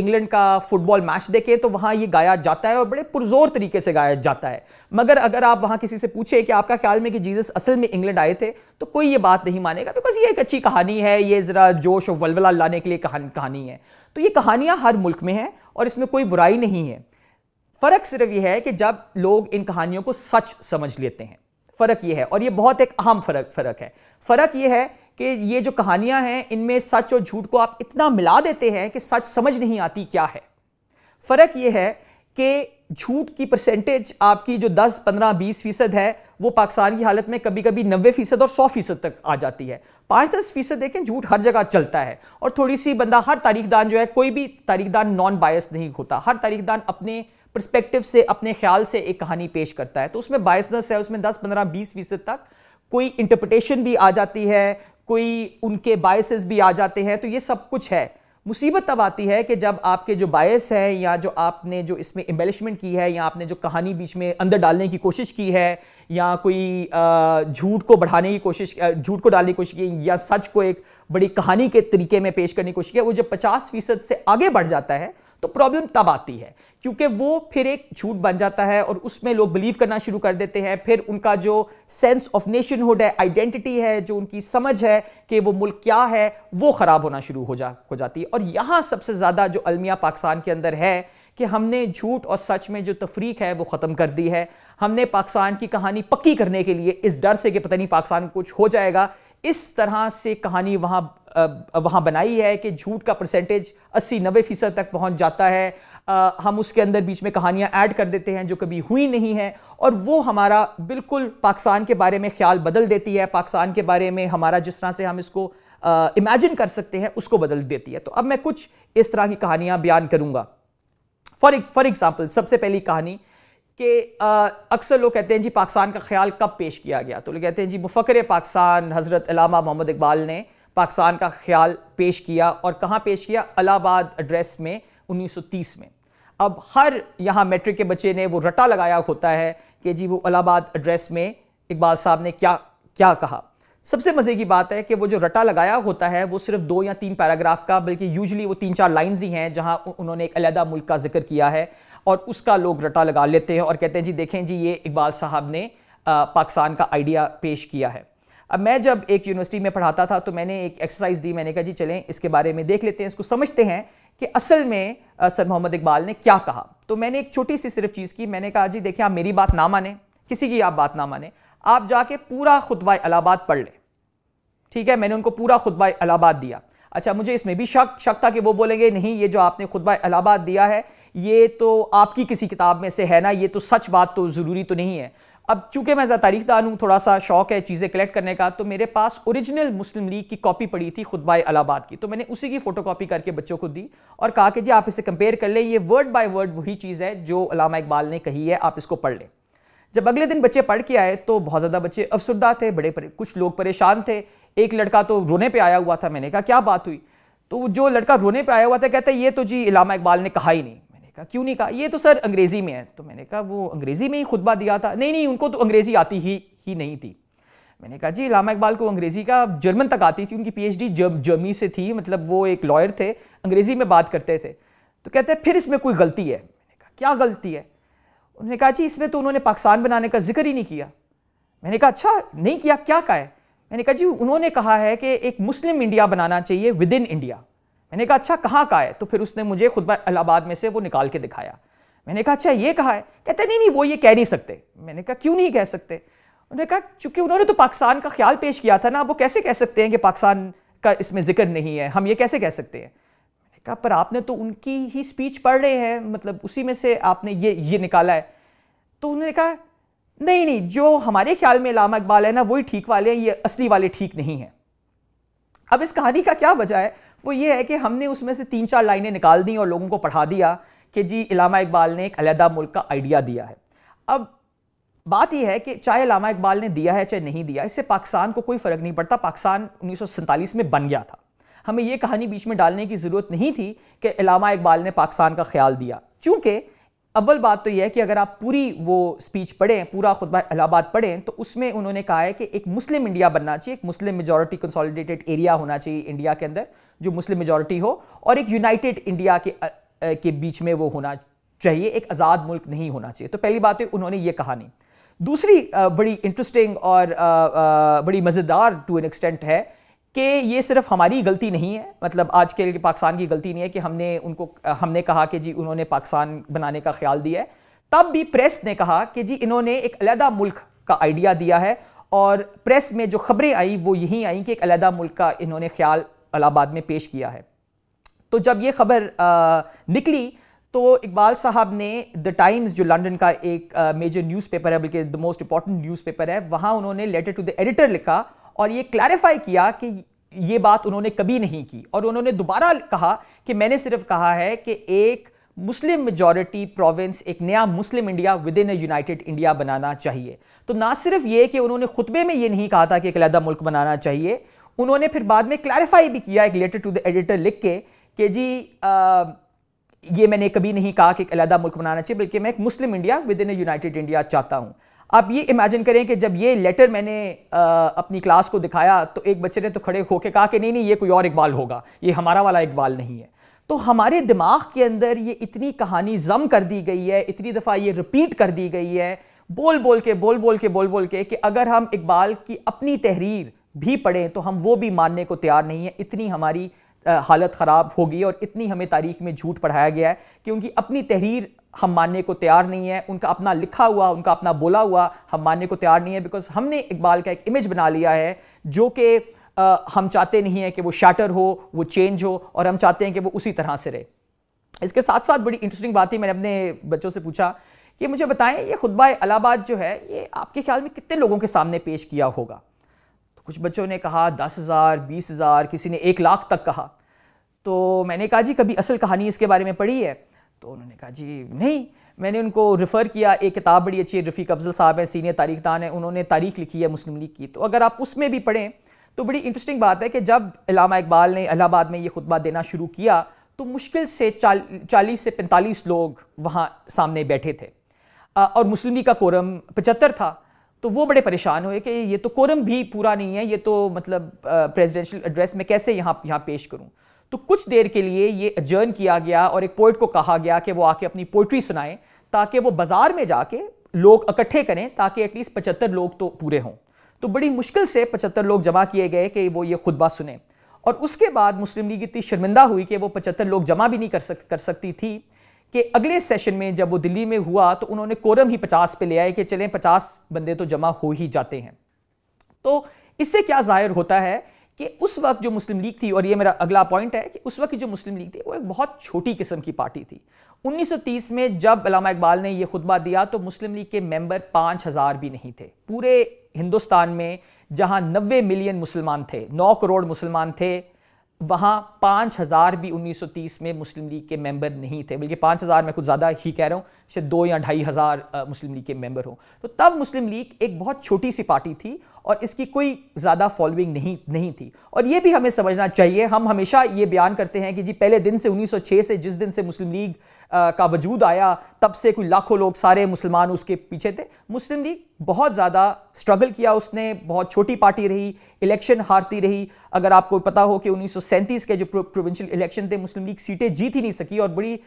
S1: इंग्लैंड का फुटबॉल मैच देखें तो वहाँ ये गाया जाता है और बड़े पुरजोर तरीके से गाया जाता है मगर अगर आप वहाँ किसी से पूछे कि आपका ख्याल में कि जीसस असल में इंग्लैंड आए थे तो कोई ये बात नहीं मानेगा बिकॉज ये एक अच्छी कहानी है ये ज़रा जोश और वलवला लाने के लिए कहानी है तो ये कहानियाँ हर मुल्क में हैं और इसमें कोई बुराई नहीं है फ़र्क सिर्फ ये है कि जब लोग इन कहानियों को सच समझ लेते हैं फ़र्क ये है और ये बहुत एक अहम फ़र्क फ़र्क है फ़र्क ये है कि ये जो कहानियां हैं इनमें सच और झूठ को आप इतना मिला देते हैं कि सच समझ नहीं आती क्या है फ़र्क ये है कि झूठ की परसेंटेज आपकी जो 10, 15, 20 फीसद है वो पाकिस्तान की हालत में कभी कभी 90 फीसद और 100 फीसद तक आ जाती है पाँच दस फीसद देखें झूठ हर जगह चलता है और थोड़ी सी बंदा हर तारीखदान जो है कोई भी तारीखदान नॉन बायस नहीं होता हर तारीखदान अपने परस्पेक्टिव से अपने ख्याल से एक कहानी पेश करता है तो उसमें बायसनेस है उसमें दस पंद्रह बीस फीसद तक कोई इंटरप्रटेशन भी आ जाती है कोई उनके बायसेस भी आ जाते हैं तो ये सब कुछ है मुसीबत तब आती है कि जब आपके जो बायस हैं या जो आपने जो इसमें एम्बेलिशमेंट की है या आपने जो कहानी बीच में अंदर डालने की कोशिश की है या कोई झूठ को बढ़ाने की कोशिश झूठ को डालने की कोशिश की या सच को एक बड़ी कहानी के तरीके में पेश करने की कोशिश की वो जब पचास फीसद से आगे बढ़ जाता है तो प्रॉब्लम तब आती है क्योंकि वो फिर एक झूठ बन जाता है और उसमें लोग बिलीव करना शुरू कर देते हैं फिर उनका जो सेंस ऑफ नेशनहुड है आइडेंटिटी है जो उनकी समझ है कि वो मुल्क क्या है वो ख़राब होना शुरू हो जा हो जाती है और यहाँ सबसे ज़्यादा जो अलमिया पाकिस्तान के अंदर है कि हमने झूठ और सच में जो तफरीक है वो ख़त्म कर दी है हमने पाकिस्तान की कहानी पक्की करने के लिए इस डर से कि पता नहीं पाकिस्तान कुछ हो जाएगा इस तरह से कहानी वहाँ वहाँ बनाई है कि झूठ का परसेंटेज 80 नबे फ़ीसद तक पहुँच जाता है आ, हम उसके अंदर बीच में कहानियाँ ऐड कर देते हैं जो कभी हुई नहीं है और वो हमारा बिल्कुल पाकिस्तान के बारे में ख्याल बदल देती है पाकिस्तान के बारे में हमारा जिस तरह से हम इसको इमेजिन कर सकते हैं उसको बदल देती है तो अब मैं कुछ इस तरह की कहानियाँ बयान करूँगा फॉर फॉर एग्जाम्पल सबसे पहली कहानी कि अक्सर लोग कहते हैं जी पाकिस्तान का ख्याल कब पेश किया गया तो लोग कहते हैं जी मुफकर पाकिस्तान हज़रत अलामा मोहम्मद इकबाल ने पाकिस्तान का ख्याल पेश किया और कहाँ पेश किया अलाहाबाद एड्रेस में 1930 में अब हर यहाँ मेट्रिक के बच्चे ने वो रटा लगाया होता है कि जी वो अलाहाबाद एड्रेस में इकबाल साहब ने क्या क्या कहा सबसे मजे की बात है कि वो जो रटा लगाया होता है वो सिर्फ दो या तीन पैराग्राफ का बल्कि यूजली वो तीन चार लाइंस ही हैं जहां उन्होंने एक अलहदा मुल्क का जिक्र किया है और उसका लोग रटा लगा लेते हैं और कहते हैं जी देखें जी ये इकबाल साहब ने पाकिस्तान का आइडिया पेश किया है अब मैं जब एक यूनिवर्सिटी में पढ़ाता था तो मैंने एक एक्सरसाइज दी मैंने कहा जी चलें इसके बारे में देख लेते हैं इसको समझते हैं कि असल में सर मोहम्मद इकबाल ने क्या कहा तो मैंने एक छोटी सी सिर्फ चीज़ की मैंने कहा जी देखिए आप मेरी बात ना माने किसी की आप बात ना माने आप जाके पूरा खुतबा अलाहाबाद पढ़ लें ठीक है मैंने उनको पूरा खुतबा अलाहाबाद दिया अच्छा मुझे इसमें भी शक शक था कि वो बोलेंगे नहीं ये जो आपने खुतबा अलाहाबाद दिया है ये तो आपकी किसी किताब में से है ना ये तो सच बात तो ज़रूरी तो नहीं है अब चूंकि मैं दान हूँ थोड़ा सा शौक है चीज़ें कलेक्ट करने का तो मेरे पास ओरिजिनल मुस्लिम लीग की कॉपी पड़ी थी खुतबा अलाहाबाद की तो मैंने उसी की फ़ोटो कॉपी करके बच्चों को दी और कहा कि जी आप इसे कंपेयर कर लें ये वर्ड बाय वर्ड वही चीज़ है जो अलामा इकबाल ने कही है आप इसको पढ़ लें जब अगले दिन बच्चे पढ़ के आए तो बहुत ज़्यादा बच्चे अफसरदा थे बड़े कुछ लोग परेशान थे एक लड़का तो रोने पे आया हुआ था मैंने कहा क्या बात हुई तो जो लड़का रोने पे आया हुआ था कहता है ये तो जी इलामा इकबाल ने कहा ही नहीं मैंने कहा क्यों नहीं कहा ये तो सर अंग्रेज़ी में है तो मैंने कहा वो अंग्रेज़ी में ही खुतबा दिया था नहीं नहीं उनको तो अंग्रेज़ी आती ही ही नहीं थी मैंने कहा जी इलामा इकबाल को अंग्रेज़ी का जर्मन तक आती थी उनकी पी जर्मनी से थी मतलब वो एक लॉयर थे अंग्रेज़ी में बात करते थे तो कहते हैं फिर इसमें कोई गलती है मैंने कहा क्या गलती है उन्होंने कहा जी इसमें तो उन्होंने पाकिस्तान बनाने का जिक्र ही नहीं किया मैंने कहा अच्छा नहीं किया क्या कहा है मैंने कहा जी उन्होंने कहा है कि एक मुस्लिम इंडिया बनाना चाहिए विद इन इंडिया मैंने कहा अच्छा कहाँ कहा है तो फिर उसने मुझे ख़ुद इलाहाबाद में से वो निकाल के दिखाया मैंने कहा अच्छा ये कहा है कहते नहीं नहीं वो ये कह नहीं सकते मैंने कहा क्यों नहीं कह सकते उन्होंने कहा चूंकि उन्होंने तो पाकिस्तान का ख्याल पेश किया था ना वो कैसे कह सकते हैं कि पाकिस्तान का इसमें जिक्र नहीं है हम ये कैसे कह सकते हैं कहा पर आपने तो उनकी ही स्पीच पढ़ रहे हैं मतलब उसी में से आपने ये ये निकाला है तो उन्होंने कहा नहीं नहीं जो हमारे ख्याल में लामा इकबाल है ना वही ठीक वाले हैं ये असली वाले ठीक नहीं हैं अब इस कहानी का क्या वजह है वो ये है कि हमने उसमें से तीन चार लाइनें निकाल दी और लोगों को पढ़ा दिया कि जी इलामा इकबाल ने एक अलहदा मुल्क का आइडिया दिया है अब बात यह है कि चाहे इलामा इकबाल ने दिया है चाहे नहीं दिया इससे पाकिस्तान को कोई फ़र्क नहीं पड़ता पाकिस्तान उन्नीस में बन गया था हमें यह कहानी बीच में डालने की ज़रूरत नहीं थी कि इलामा इकबाल ने पाकिस्तान का ख्याल दिया चूँकि अव्वल बात तो यह है कि अगर आप पूरी वो स्पीच पढ़ें पूरा खुतबा इलाहाबाद पढ़ें तो उसमें उन्होंने कहा है कि एक मुस्लिम इंडिया बनना चाहिए एक मुस्लिम मेजॉरिटी कंसोलिडेटेड एरिया होना चाहिए इंडिया के अंदर जो मुस्लिम मेजॉरिटी हो और एक यूनाइटेड इंडिया के के बीच में वो होना चाहिए एक आज़ाद मुल्क नहीं होना चाहिए तो पहली बात है उन्होंने ये कहा नहीं दूसरी बड़ी इंटरेस्टिंग और बड़ी मज़ेदार टू एन एक्सटेंट है कि ये सिर्फ हमारी गलती नहीं है मतलब आज के पाकिस्तान की गलती नहीं है कि हमने उनको हमने कहा कि जी उन्होंने पाकिस्तान बनाने का ख्याल दिया है तब भी प्रेस ने कहा कि जी इन्होंने एक अलहदा मुल्क का आइडिया दिया है और प्रेस में जो खबरें आई वो यही आई कि एक अलहदा मुल्क का इन्होंने ख्याल अलाहाबाद में पेश किया है तो जब ये खबर निकली तो इकबाल साहब ने द टाइम्स जो लंदन का एक मेजर न्यूज़पेपर है बल्कि द मोस्ट इंपॉर्टेंट न्यूज़पेपर है वहाँ उन्होंने लेटर टू द एडिटर लिखा और ये क्लैरिफाई किया कि ये बात उन्होंने कभी नहीं की और उन्होंने दोबारा कहा कि मैंने सिर्फ कहा है कि एक मुस्लिम मेजॉरिटी प्रोविंस एक नया Muslim India within united India बनाना चाहिए तो ना सिर्फ ये कि उन्होंने खुतबे में ये नहीं कहा था कि एक अलहदा मुल्क बनाना चाहिए उन्होंने फिर बाद में क्लैरिफाई भी किया एक लेटर टू द एडिटर लिख के कि जी आ, ये मैंने कभी नहीं कहा कि एक अलहदा मुल्क बनाना चाहिए बल्कि मैं एक Muslim India within united India चाहता हूँ आप ये इमेजिन करें कि जब ये लेटर मैंने आ, अपनी क्लास को दिखाया तो एक बच्चे ने तो खड़े होके कहा कि नहीं नहीं ये कोई और इकबाल होगा ये हमारा वाला इकबाल नहीं है तो हमारे दिमाग के अंदर ये इतनी कहानी जम कर दी गई है इतनी दफ़ा ये रिपीट कर दी गई है बोल बोल के बोल बोल के बोल बोल के कि अगर हम इकबाल की अपनी तहरीर भी पढ़ें तो हम वो भी मानने को तैयार नहीं है इतनी हमारी हालत ख़राब होगी और इतनी हमें तारीख में झूठ पढ़ाया गया है कि उनकी अपनी तहरीर हम मानने को तैयार नहीं है उनका अपना लिखा हुआ उनका अपना बोला हुआ हम मानने को तैयार नहीं है बिकॉज हमने इकबाल का एक इमेज बना लिया है जो कि हम चाहते नहीं हैं कि वो शैटर हो वो चेंज हो और हम चाहते हैं कि वो उसी तरह से रहे इसके साथ साथ बड़ी इंटरेस्टिंग बात थी मैंने अपने बच्चों से पूछा कि मुझे बताएं ये खुतबा अलाहाबाद जो है ये आपके ख्याल में कितने लोगों के सामने पेश किया होगा तो कुछ बच्चों ने कहा दस हज़ार बीस हज़ार किसी ने एक लाख तक कहा तो मैंने कहा जी कभी असल कहानी इसके बारे में पढ़ी है तो उन्होंने कहा जी नहीं मैंने उनको रिफ़र किया एक किताब बड़ी अच्छी है रफ़ीक अफजल साहब हैं सीनियर तारीखदान हैं उन्होंने तारीख लिखी है मुस्लिम लीग की तो अगर आप उसमें भी पढ़ें तो बड़ी इंटरेस्टिंग बात है कि जब इलामा इकबाल ने इलाहाबाद में ये खुतबा देना शुरू किया तो मुश्किल से चालीस से पैंतालीस लोग वहाँ सामने बैठे थे और मुस्लिम लीग का कोरम पचहत्तर था तो वो बड़े परेशान हुए कि ये तो कोरम भी पूरा नहीं है ये तो मतलब प्रेजिडेंशल एड्रेस में कैसे यहाँ यहाँ पेश करूँ तो कुछ देर के लिए ये अजर्न किया गया और एक पोइट को कहा गया कि वो आके अपनी पोइट्री सुनाएं ताकि वो बाजार में जाके लोग इकट्ठे करें ताकि एटलीस्ट पचहत्तर लोग तो पूरे हों तो बड़ी मुश्किल से पचहत्तर लोग जमा किए गए कि वो ये खुतबा सुने और उसके बाद मुस्लिम लीग इतनी शर्मिंदा हुई कि वो पचहत्तर लोग जमा भी नहीं कर सक कर सकती थी कि अगले सेशन में जब वो दिल्ली में हुआ तो उन्होंने कोरम ही पचास पे ले आए कि चलें पचास बंदे तो जमा हो ही जाते हैं तो इससे क्या जाहिर होता है कि उस वक्त जो मुस्लिम लीग थी और ये मेरा अगला पॉइंट है कि उस वक्त की जो मुस्लिम लीग थी वो एक बहुत छोटी किस्म की पार्टी थी 1930 में जब अलामा इकबाल ने यह खुतबा दिया तो मुस्लिम लीग के मेंबर हज़ार भी नहीं थे पूरे हिंदुस्तान में जहां नब्बे मिलियन मुसलमान थे नौ करोड़ मुसलमान थे वहाँ पाँच हज़ार भी 1930 में मुस्लिम लीग के मेंबर नहीं थे बल्कि पाँच हज़ार मैं कुछ ज़्यादा ही कह रहा हूँ शायद दो या ढाई हज़ार मुस्लिम लीग के मेंबर हों तो तब मुस्लिम लीग एक बहुत छोटी सी पार्टी थी और इसकी कोई ज़्यादा फॉलोइंग नहीं नहीं थी और ये भी हमें समझना चाहिए हम हमेशा ये बयान करते हैं कि जी पहले दिन से उन्नीस से जिस दिन से मुस्लिम लीग का वजूद आया तब से कोई लाखों लोग सारे मुसलमान उसके पीछे थे मुस्लिम लीग बहुत ज़्यादा स्ट्रगल किया उसने बहुत छोटी पार्टी रही इलेक्शन हारती रही अगर आपको पता हो कि उन्नीस के जो प्रोविंशियल इलेक्शन थे मुस्लिम लीग सीटें जीत ही नहीं सकी और बड़ी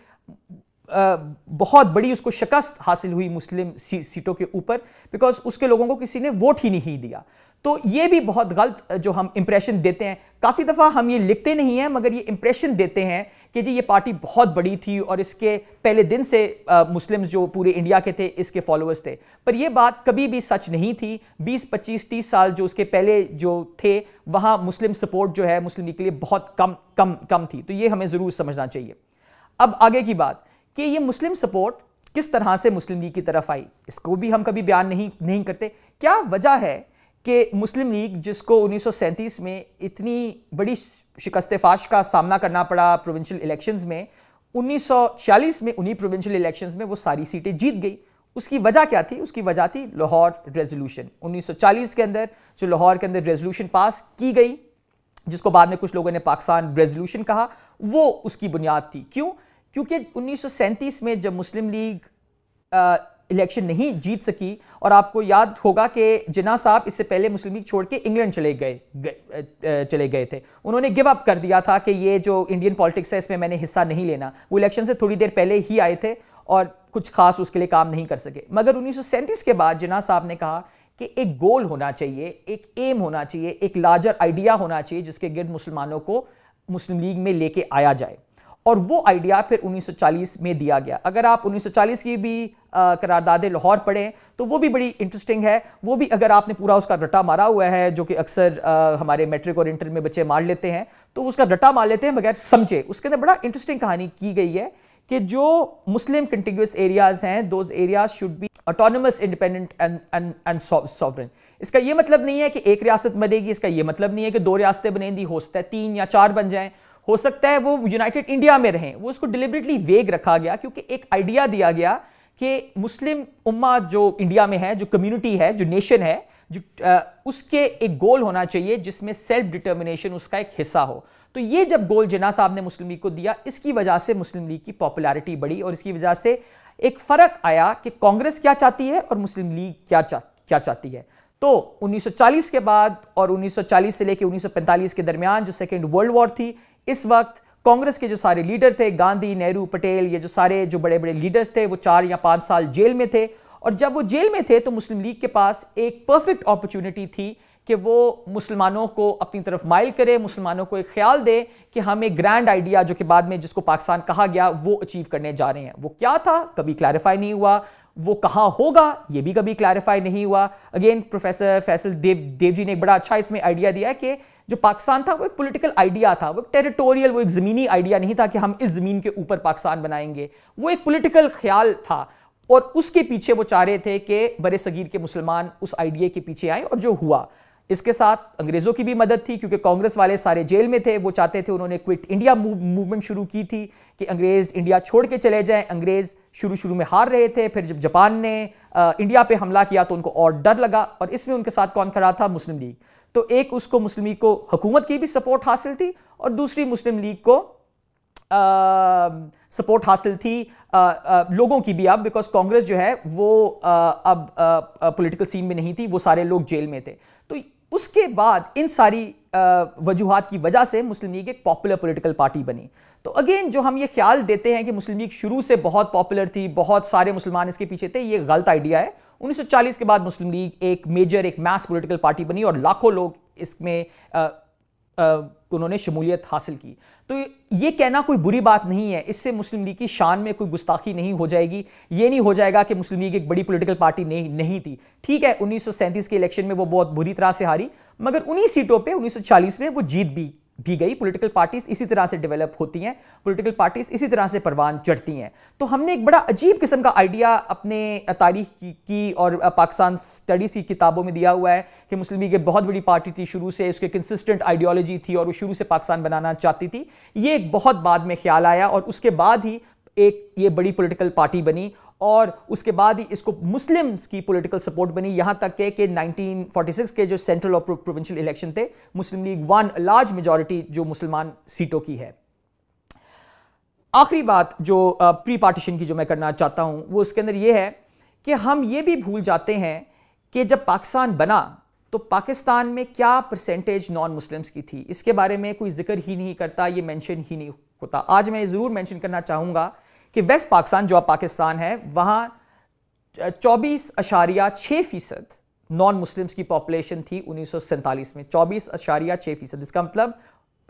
S1: बहुत बड़ी उसको शिकस्त हासिल हुई मुस्लिम सी, सीटों के ऊपर बिकॉज उसके लोगों को किसी ने वोट ही नहीं दिया तो ये भी बहुत गलत जो हम इंप्रेशन देते हैं काफ़ी दफ़ा हम ये लिखते नहीं हैं मगर ये इंप्रेशन देते हैं कि जी ये पार्टी बहुत बड़ी थी और इसके पहले दिन से मुस्लिम्स जो पूरे इंडिया के थे इसके फॉलोअर्स थे पर यह बात कभी भी सच नहीं थी 20, 25, 30 साल जो उसके पहले जो थे वहाँ मुस्लिम सपोर्ट जो है मुस्लिम के लिए बहुत कम कम कम थी तो ये हमें ज़रूर समझना चाहिए अब आगे की बात कि ये मुस्लिम सपोर्ट किस तरह से मुस्लिम लीग की तरफ आई इसको भी हम कभी बयान नहीं नहीं करते क्या वजह है कि मुस्लिम लीग जिसको उन्नीस में इतनी बड़ी शिकस्त फाश का सामना करना पड़ा प्रोविंशियल इलेक्शंस में 1946 में उन्हीं प्रोविंशियल इलेक्शंस में वो सारी सीटें जीत गई उसकी वजह क्या थी उसकी वजह थी लाहौर रेजोल्यूशन 1940 के अंदर जो लाहौर के अंदर रेजोल्यूशन पास की गई जिसको बाद में कुछ लोगों ने पाकिस्तान रेजोल्यूशन कहा वो उसकी बुनियाद थी क्यों क्योंकि उन्नीस में जब मुस्लिम लीग इलेक्शन नहीं जीत सकी और आपको याद होगा कि जिना साहब इससे पहले मुस्लिम लीग छोड़ के इंग्लैंड चले गए, गए चले गए थे उन्होंने गिव अप कर दिया था कि ये जो इंडियन पॉलिटिक्स है इसमें मैंने हिस्सा नहीं लेना वो इलेक्शन से थोड़ी देर पहले ही आए थे और कुछ खास उसके लिए काम नहीं कर सके मगर उन्नीस के बाद जिना साहब ने कहा कि एक गोल होना चाहिए एक एम होना चाहिए एक लार्जर आइडिया होना चाहिए जिसके गिर्द मुसलमानों को मुस्लिम लीग में लेके आया जाए और वो आइडिया फिर 1940 में दिया गया अगर आप 1940 की भी करारदाद लाहौर पढ़ें तो वो भी बड़ी इंटरेस्टिंग है वो भी अगर आपने पूरा उसका रटा मारा हुआ है जो कि अक्सर हमारे मैट्रिक और इंटर में बच्चे मार लेते हैं तो उसका रटा मार लेते हैं बगैर समझे उसके अंदर बड़ा इंटरेस्टिंग कहानी की गई है कि जो मुस्लिम कंटिग्यूस एरियाज हैं those areas should be autonomous independent and and sovereign इसका ये मतलब नहीं है कि एक रियासत बनेगी इसका ये मतलब नहीं है कि दो रियासतें बनेंगी हो सकता है तीन या चार बन जाएं हो सकता है वो यूनाइटेड इंडिया में रहें वो उसको डिलिबरेटली वेग रखा गया क्योंकि एक आइडिया दिया गया कि मुस्लिम उम्मा जो इंडिया में है जो कम्युनिटी है जो नेशन है जो आ, उसके एक गोल होना चाहिए जिसमें सेल्फ डिटर्मिनेशन उसका एक हिस्सा हो तो ये जब गोल जना साहब ने मुस्लिम लीग को दिया इसकी वजह से मुस्लिम लीग की पॉपुलैरिटी बढ़ी और इसकी वजह से एक फ़र्क आया कि कांग्रेस क्या चाहती है और मुस्लिम लीग क्या चा, क्या चाहती है तो 1940 के बाद और 1940 से लेकर 1945 के दरमियान जो सेकेंड वर्ल्ड वॉर थी इस वक्त कांग्रेस के जो सारे लीडर थे गांधी नेहरू पटेल ये जो सारे जो बड़े बड़े लीडर्स थे वो चार या पांच साल जेल में थे और जब वो जेल में थे तो मुस्लिम लीग के पास एक परफेक्ट अपॉर्चुनिटी थी कि वो मुसलमानों को अपनी तरफ माइल करे मुसलमानों को एक ख्याल दे कि हम एक ग्रैंड आइडिया जो कि बाद में जिसको पाकिस्तान कहा गया वो अचीव करने जा रहे हैं वो क्या था कभी क्लैरिफाई नहीं हुआ वो कहाँ होगा ये भी कभी क्लैरिफाई नहीं हुआ अगेन प्रोफेसर फैसल देव देव जी ने एक बड़ा अच्छा इसमें आइडिया दिया कि जो पाकिस्तान था वो एक पॉलिटिकल आइडिया था वो एक टेरिटोरियल वो एक ज़मीनी आइडिया नहीं था कि हम इस ज़मीन के ऊपर पाकिस्तान बनाएंगे वो एक पॉलिटिकल ख्याल था और उसके पीछे वो चाह रहे थे कि बरे सगीर के मुसलमान उस आइडिया के पीछे आए और जो हुआ इसके साथ अंग्रेजों की भी मदद थी क्योंकि कांग्रेस वाले सारे जेल में थे वो चाहते थे उन्होंने क्विट इंडिया मूवमेंट शुरू की थी कि अंग्रेज इंडिया छोड़ के चले जाएं अंग्रेज शुरू शुरू में हार रहे थे फिर जब जापान ने इंडिया पे हमला किया तो उनको और डर लगा और इसमें उनके साथ कौन खड़ा था मुस्लिम लीग तो एक उसको मुस्लिम लीग को हुकूमत की भी सपोर्ट हासिल थी और दूसरी मुस्लिम लीग को सपोर्ट हासिल थी आ, आ, लोगों की भी अब बिकॉज कांग्रेस जो है वो आ, अब पॉलिटिकल सीन में नहीं थी वो सारे लोग जेल में थे तो उसके बाद इन सारी वजूहत की वजह से मुस्लिम लीग एक पॉपुलर पॉलिटिकल पार्टी बनी तो अगेन जो हम ये ख्याल देते हैं कि मुस्लिम लीग शुरू से बहुत पॉपुलर थी बहुत सारे मुसलमान इसके पीछे थे ये गलत आइडिया है 1940 के बाद मुस्लिम लीग एक मेजर एक मैस पॉलिटिकल पार्टी बनी और लाखों लोग इसमें उन्होंने शमूलियत हासिल की तो ये कहना कोई बुरी बात नहीं है इससे मुस्लिम लीग की शान में कोई गुस्ताखी नहीं हो जाएगी ये नहीं हो जाएगा कि मुस्लिम लीग एक बड़ी पॉलिटिकल पार्टी नहीं नहीं थी ठीक है उन्नीस के इलेक्शन में वो बहुत बुरी तरह से हारी मगर उन्हीं सीटों पर उन्नीस में वो जीत भी भी गई पॉलिटिकल पार्टीज इसी तरह से डेवलप होती हैं पॉलिटिकल पार्टीज इसी तरह से परवान चढ़ती हैं तो हमने एक बड़ा अजीब किस्म का आइडिया अपने तारीख की, की और पाकिस्तान स्टडीज़ की किताबों में दिया हुआ है कि मुस्लिम लीग एक बहुत बड़ी पार्टी थी शुरू से उसके कंसिस्टेंट आइडियोलॉजी थी और वो शुरू से पाकिस्तान बनाना चाहती थी ये एक बहुत बाद में ख्याल आया और उसके बाद ही एक ये बड़ी पॉलिटिकल पार्टी बनी और उसके बाद ही इसको मुस्लिम्स की पॉलिटिकल सपोर्ट बनी यहाँ तक के कि 1946 के जो सेंट्रल और प्रोविंशियल इलेक्शन थे Muslim League won large majority जो मुसलमान सीटों की है आखिरी बात जो प्री पार्टीशन की जो मैं करना चाहता हूँ वो उसके अंदर ये है कि हम ये भी भूल जाते हैं कि जब पाकिस्तान बना तो पाकिस्तान में क्या परसेंटेज नॉन मुस्लिम्स की थी इसके बारे में कोई जिक्र ही नहीं करता ये मेंशन ही नहीं होता आज मैं ज़रूर मेंशन करना चाहूँगा कि वेस्ट पाकिस्तान जो अब पाकिस्तान है वहाँ चौबीस अशारिया छः फीसद नॉन मुस्लिम्स की पॉपुलेशन थी उन्नीस में चौबीस अशारिया छः फीसद इसका मतलब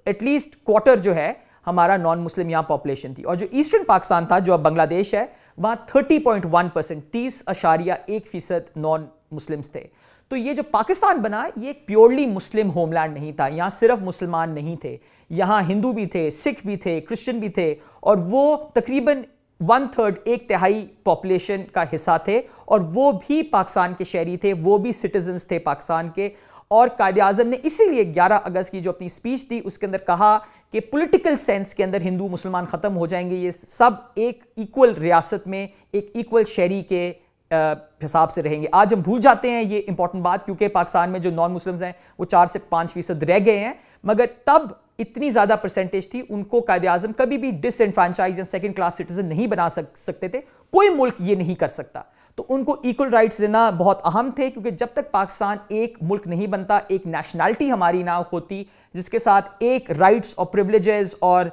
S1: एटलीस्ट क्वार्टर जो है हमारा नॉन मुस्लिम यहाँ पॉपुलेशन थी और जो ईस्टर्न पाकिस्तान था जो अब बांग्लादेश है वहाँ 30.1 परसेंट तीस अशारिया एक फीसद नॉन मुस्लिम्स थे तो ये जो पाकिस्तान बना ये एक प्योरली मुस्लिम होमलैंड नहीं था यहाँ सिर्फ मुसलमान नहीं थे यहाँ हिंदू भी थे सिख भी थे क्रिश्चियन भी थे और वो तकरीबन वन थर्ड एक तिहाई पॉपुलेशन का हिस्सा थे और वो भी पाकिस्तान के शहरी थे वो भी सिटीजन्स थे पाकिस्तान के और कायद अजम ने इसीलिए 11 अगस्त की जो अपनी स्पीच थी उसके अंदर कहा कि पॉलिटिकल सेंस के अंदर हिंदू मुसलमान ख़त्म हो जाएंगे ये सब एक इक्वल रियासत में एक इक्वल शहरी के हिसाब से रहेंगे आज हम भूल जाते हैं ये इंपॉर्टेंट बात क्योंकि पाकिस्तान में जो नॉन मुस्लिम्स हैं वो चार से पाँच फीसद रह गए हैं मगर तब इतनी ज़्यादा परसेंटेज थी उनको कायद अजम कभी भी डिसफ्रांचाइज या सेकेंड क्लास सिटीजन नहीं बना सक, सकते थे कोई मुल्क ये नहीं कर सकता तो उनको इक्वल राइट्स देना बहुत अहम थे क्योंकि जब तक पाकिस्तान एक मुल्क नहीं बनता एक नेशनैलिटी हमारी ना होती जिसके साथ एक राइट्स और प्रिवलेज और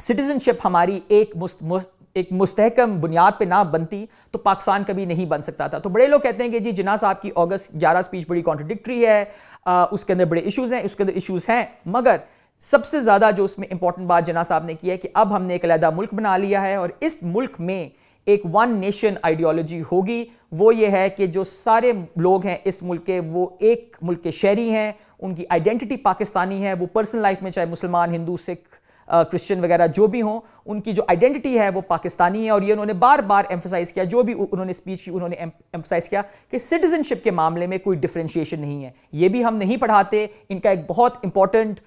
S1: सिटीजनशिप हमारी एक मुस्त, मुस्त, एक मुस्तकम बुनियाद पे ना बनती तो पाकिस्तान कभी नहीं बन सकता था तो बड़े लोग कहते हैं कि जी जिना साहब की अगस्त 11 स्पीच बड़ी कॉन्ट्रडिक्ट्री है आ, उसके अंदर बड़े इश्यूज़ हैं उसके अंदर इश्यूज़ हैं मगर सबसे ज़्यादा जो उसमें इंपॉर्टेंट बात जना साहब ने की है कि अब हमने एक अलहदा मुल्क बना लिया है और इस मुल्क में एक वन नेशन आइडियोलॉजी होगी वो ये है कि जो सारे लोग हैं इस मुल्क के वो एक मुल्क के शहरी हैं उनकी आइडेंटिटी पाकिस्तानी है वो पर्सनल लाइफ में चाहे मुसलमान हिंदू सिख क्रिश्चियन वगैरह जो भी हों उनकी जो आइडेंटिटी है वो पाकिस्तानी है और ये उन्होंने बार बार एम्फोसाइज किया जो भी उन्होंने स्पीच की उन्होंने एम्फोसाइज किया कि सिटीजनशिप के मामले में कोई डिफ्रेंशिएशन नहीं है ये भी हम नहीं पढ़ाते इनका एक बहुत इंपॉर्टेंट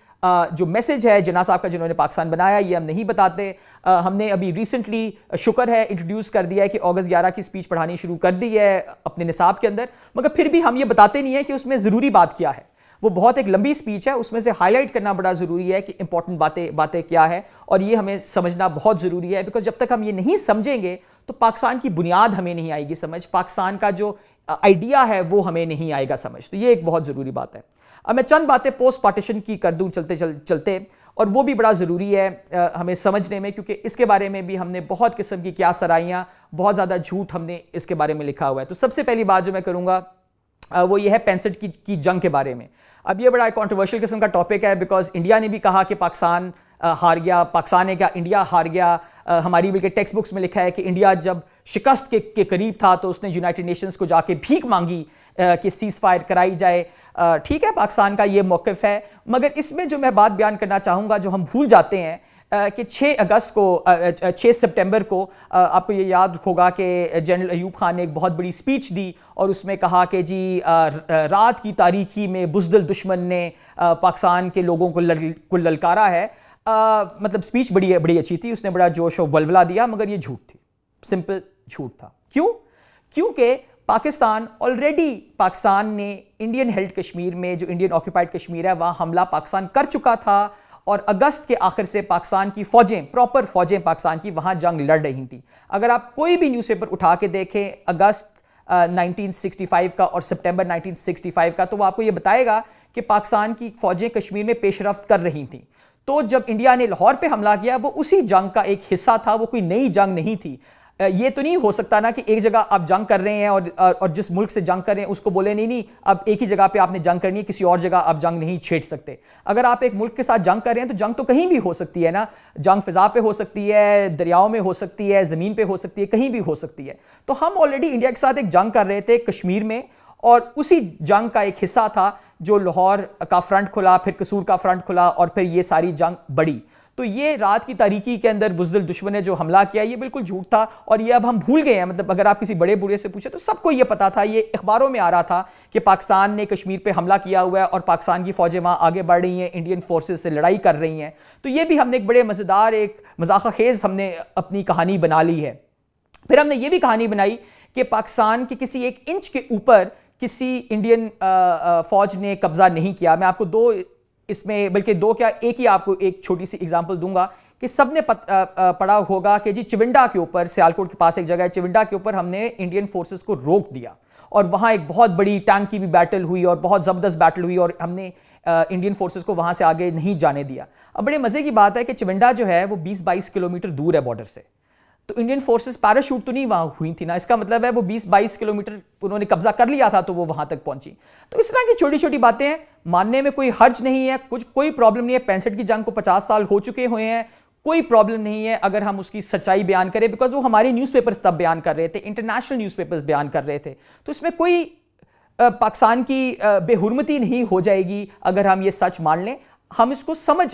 S1: जो मैसेज है जना साहब का जिन्होंने पाकिस्तान बनाया ये हम नहीं बताते हमने अभी रिसेंटली शुक्र है इंट्रोड्यूस कर दिया है कि अगस्त 11 की स्पीच पढ़ानी शुरू कर दी है अपने निसाब के अंदर मगर फिर भी हम ये बताते नहीं है कि उसमें ज़रूरी बात क्या है वो बहुत एक लंबी स्पीच है उसमें से हाईलाइट करना बड़ा ज़रूरी है कि इंपॉर्टेंट बातें बातें क्या है और ये हमें समझना बहुत ज़रूरी है बिकॉज जब तक हम ये नहीं समझेंगे तो पाकिस्तान की बुनियाद हमें नहीं आएगी समझ पाकिस्तान का जो आइडिया है वो हमें नहीं आएगा समझ तो ये एक बहुत ज़रूरी बात है अब मैं चंद बातें पोस्ट पार्टीशन की कर दूं चलते चल, चलते और वो भी बड़ा ज़रूरी है आ, हमें समझने में क्योंकि इसके बारे में भी हमने बहुत किस्म की क्या सराइयाँ बहुत ज़्यादा झूठ हमने इसके बारे में लिखा हुआ है तो सबसे पहली बात जो मैं करूँगा वो ये है पैंसठ की, की जंग के बारे में अब ये बड़ा कॉन्ट्रोवर्शियल किस्म का टॉपिक है बिकॉज इंडिया ने भी कहा कि पाकिस्तान हार गया पाकिस्तान ने क्या इंडिया हार गया आ, हमारी बल्कि टेक्स्ट बुक्स में लिखा है कि इंडिया जब शिकस्त के, के करीब था तो उसने यूनाइटेड नेशंस को जाके भीख मांगी आ, कि सीज़ फायर कराई जाए ठीक है पाकिस्तान का ये मौक़ है मगर इसमें जो मैं बात बयान करना चाहूँगा जो हम भूल जाते हैं कि 6 अगस्त को 6 सितंबर को आपको ये याद होगा कि जनरल अयूब खान ने एक बहुत बड़ी स्पीच दी और उसमें कहा कि जी रात की तारीखी में बुजदल दुश्मन ने पाकिस्तान के लोगों को लल को ललकारा है आ, मतलब स्पीच बड़ी बड़ी अच्छी थी उसने बड़ा जोश और बलवला दिया मगर ये झूठ थी सिंपल झूठ था क्यों क्योंकि पाकिस्तान ऑलरेडी पाकिस्तान ने इंडियन हेल्ड कश्मीर में जो इंडियन ऑक्यूपाइड कश्मीर है वहाँ हमला पाकिस्तान कर चुका था और अगस्त के आखिर से पाकिस्तान की फौजें प्रॉपर फौजें पाकिस्तान की वहां जंग लड़ रही थी अगर आप कोई भी न्यूज़पेपर उठा के देखें अगस्त uh, 1965 का और सितंबर 1965 का तो वो आपको ये बताएगा कि पाकिस्तान की फौजें कश्मीर में पेशरफ कर रही थी तो जब इंडिया ने लाहौर पे हमला किया वो उसी जंग का एक हिस्सा था वो कोई नई जंग नहीं थी ये तो नहीं हो सकता ना कि एक जगह आप जंग कर रहे हैं और और जिस मुल्क से जंग कर रहे हैं उसको बोले नहीं नहीं अब एक ही जगह पे आपने जंग करनी है किसी और जगह आप जंग नहीं छेड़ सकते अगर आप एक मुल्क के साथ जंग कर रहे हैं तो जंग तो कहीं भी हो सकती है ना जंग फिजा पे हो सकती है दरियाओं में हो सकती है ज़मीन पर हो सकती है कहीं भी हो सकती है तो हम ऑलरेडी इंडिया के साथ एक जंग कर रहे थे कश्मीर में और उसी जंग का एक हिस्सा था जो लाहौर का फ्रंट खुला फिर कसूर का फ्रंट खुला और फिर ये सारी जंग बढ़ी तो ये रात की तारीखी के अंदर बुजदिल दुश्मन ने जो हमला किया ये बिल्कुल झूठ था और ये अब हम भूल गए हैं मतलब अगर आप किसी बड़े बूढ़े से पूछे तो सबको ये पता था ये अखबारों में आ रहा था कि पाकिस्तान ने कश्मीर पर हमला किया हुआ है और पाकिस्तान की फौजें वहाँ आगे बढ़ रही हैं इंडियन फोर्सेज से लड़ाई कर रही हैं तो ये भी हमने एक बड़े मज़ेदार एक मजाक खेज़ हमने अपनी कहानी बना ली है फिर हमने ये भी कहानी बनाई कि पाकिस्तान के किसी एक इंच के ऊपर किसी इंडियन फौज ने कब्जा नहीं किया मैं आपको दो इसमें बल्कि दो क्या एक ही आपको एक छोटी सी एग्जाम्पल दूंगा कि सबने पढ़ा होगा कि जी चिविंडा के ऊपर सियालकोट के पास एक जगह है चिविंडा के ऊपर हमने इंडियन फोर्सेस को रोक दिया और वहाँ एक बहुत बड़ी टैंक की भी बैटल हुई और बहुत ज़बरदस्त बैटल हुई और हमने इंडियन फोर्सेस को वहाँ से आगे नहीं जाने दिया अब बड़े मज़े की बात है कि चिविंडा जो है वो बीस बाईस किलोमीटर दूर है बॉर्डर से तो इंडियन फोर्सेस पैराशूट तो नहीं वहां हुई थी ना इसका मतलब है वो 20-22 किलोमीटर उन्होंने कब्जा कर लिया था तो वो वहां तक पहुंची तो इस तरह की छोटी छोटी बातें हैं मानने में कोई हर्ज नहीं है कुछ कोई प्रॉब्लम नहीं है पैंसठ की जंग को 50 साल हो चुके हुए हैं कोई प्रॉब्लम नहीं है अगर हम उसकी सच्चाई बयान करें बिकॉज वो हमारे न्यूज तब बयान कर रहे थे इंटरनेशनल न्यूज बयान कर रहे थे तो इसमें कोई पाकिस्तान की बेहरमती नहीं हो जाएगी अगर हम ये सच मान लें हम इसको समझ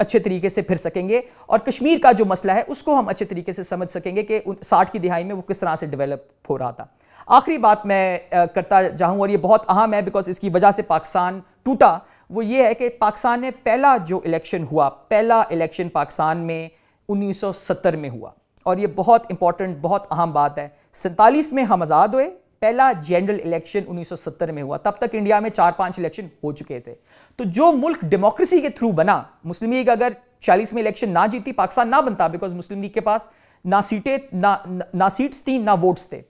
S1: अच्छे तरीके से फिर सकेंगे और कश्मीर का जो मसला है उसको हम अच्छे तरीके से समझ सकेंगे कि साठ की दिहाई में वो किस तरह से डेवलप हो रहा था आखिरी बात मैं करता चाहूँ और ये बहुत अहम है बिकॉज इसकी वजह से पाकिस्तान टूटा वो ये है कि पाकिस्तान में पहला जो इलेक्शन हुआ पहला इलेक्शन पाकिस्तान में 1970 में हुआ और ये बहुत इंपॉर्टेंट बहुत अहम बात है सैंतालीस में हम आज़ाद हुए पहला जनरल इलेक्शन 1970 में हुआ तब तक इंडिया में चार पांच इलेक्शन हो चुके थे तो जो मुल्क डेमोक्रेसी के थ्रू बना मुस्लिम लीग अगर चालीस में इलेक्शन ना जीती पाकिस्तान ना बनता बिकॉज मुस्लिम लीग के पास ना सीटें ना ना सीट्स थी ना वोट्स थे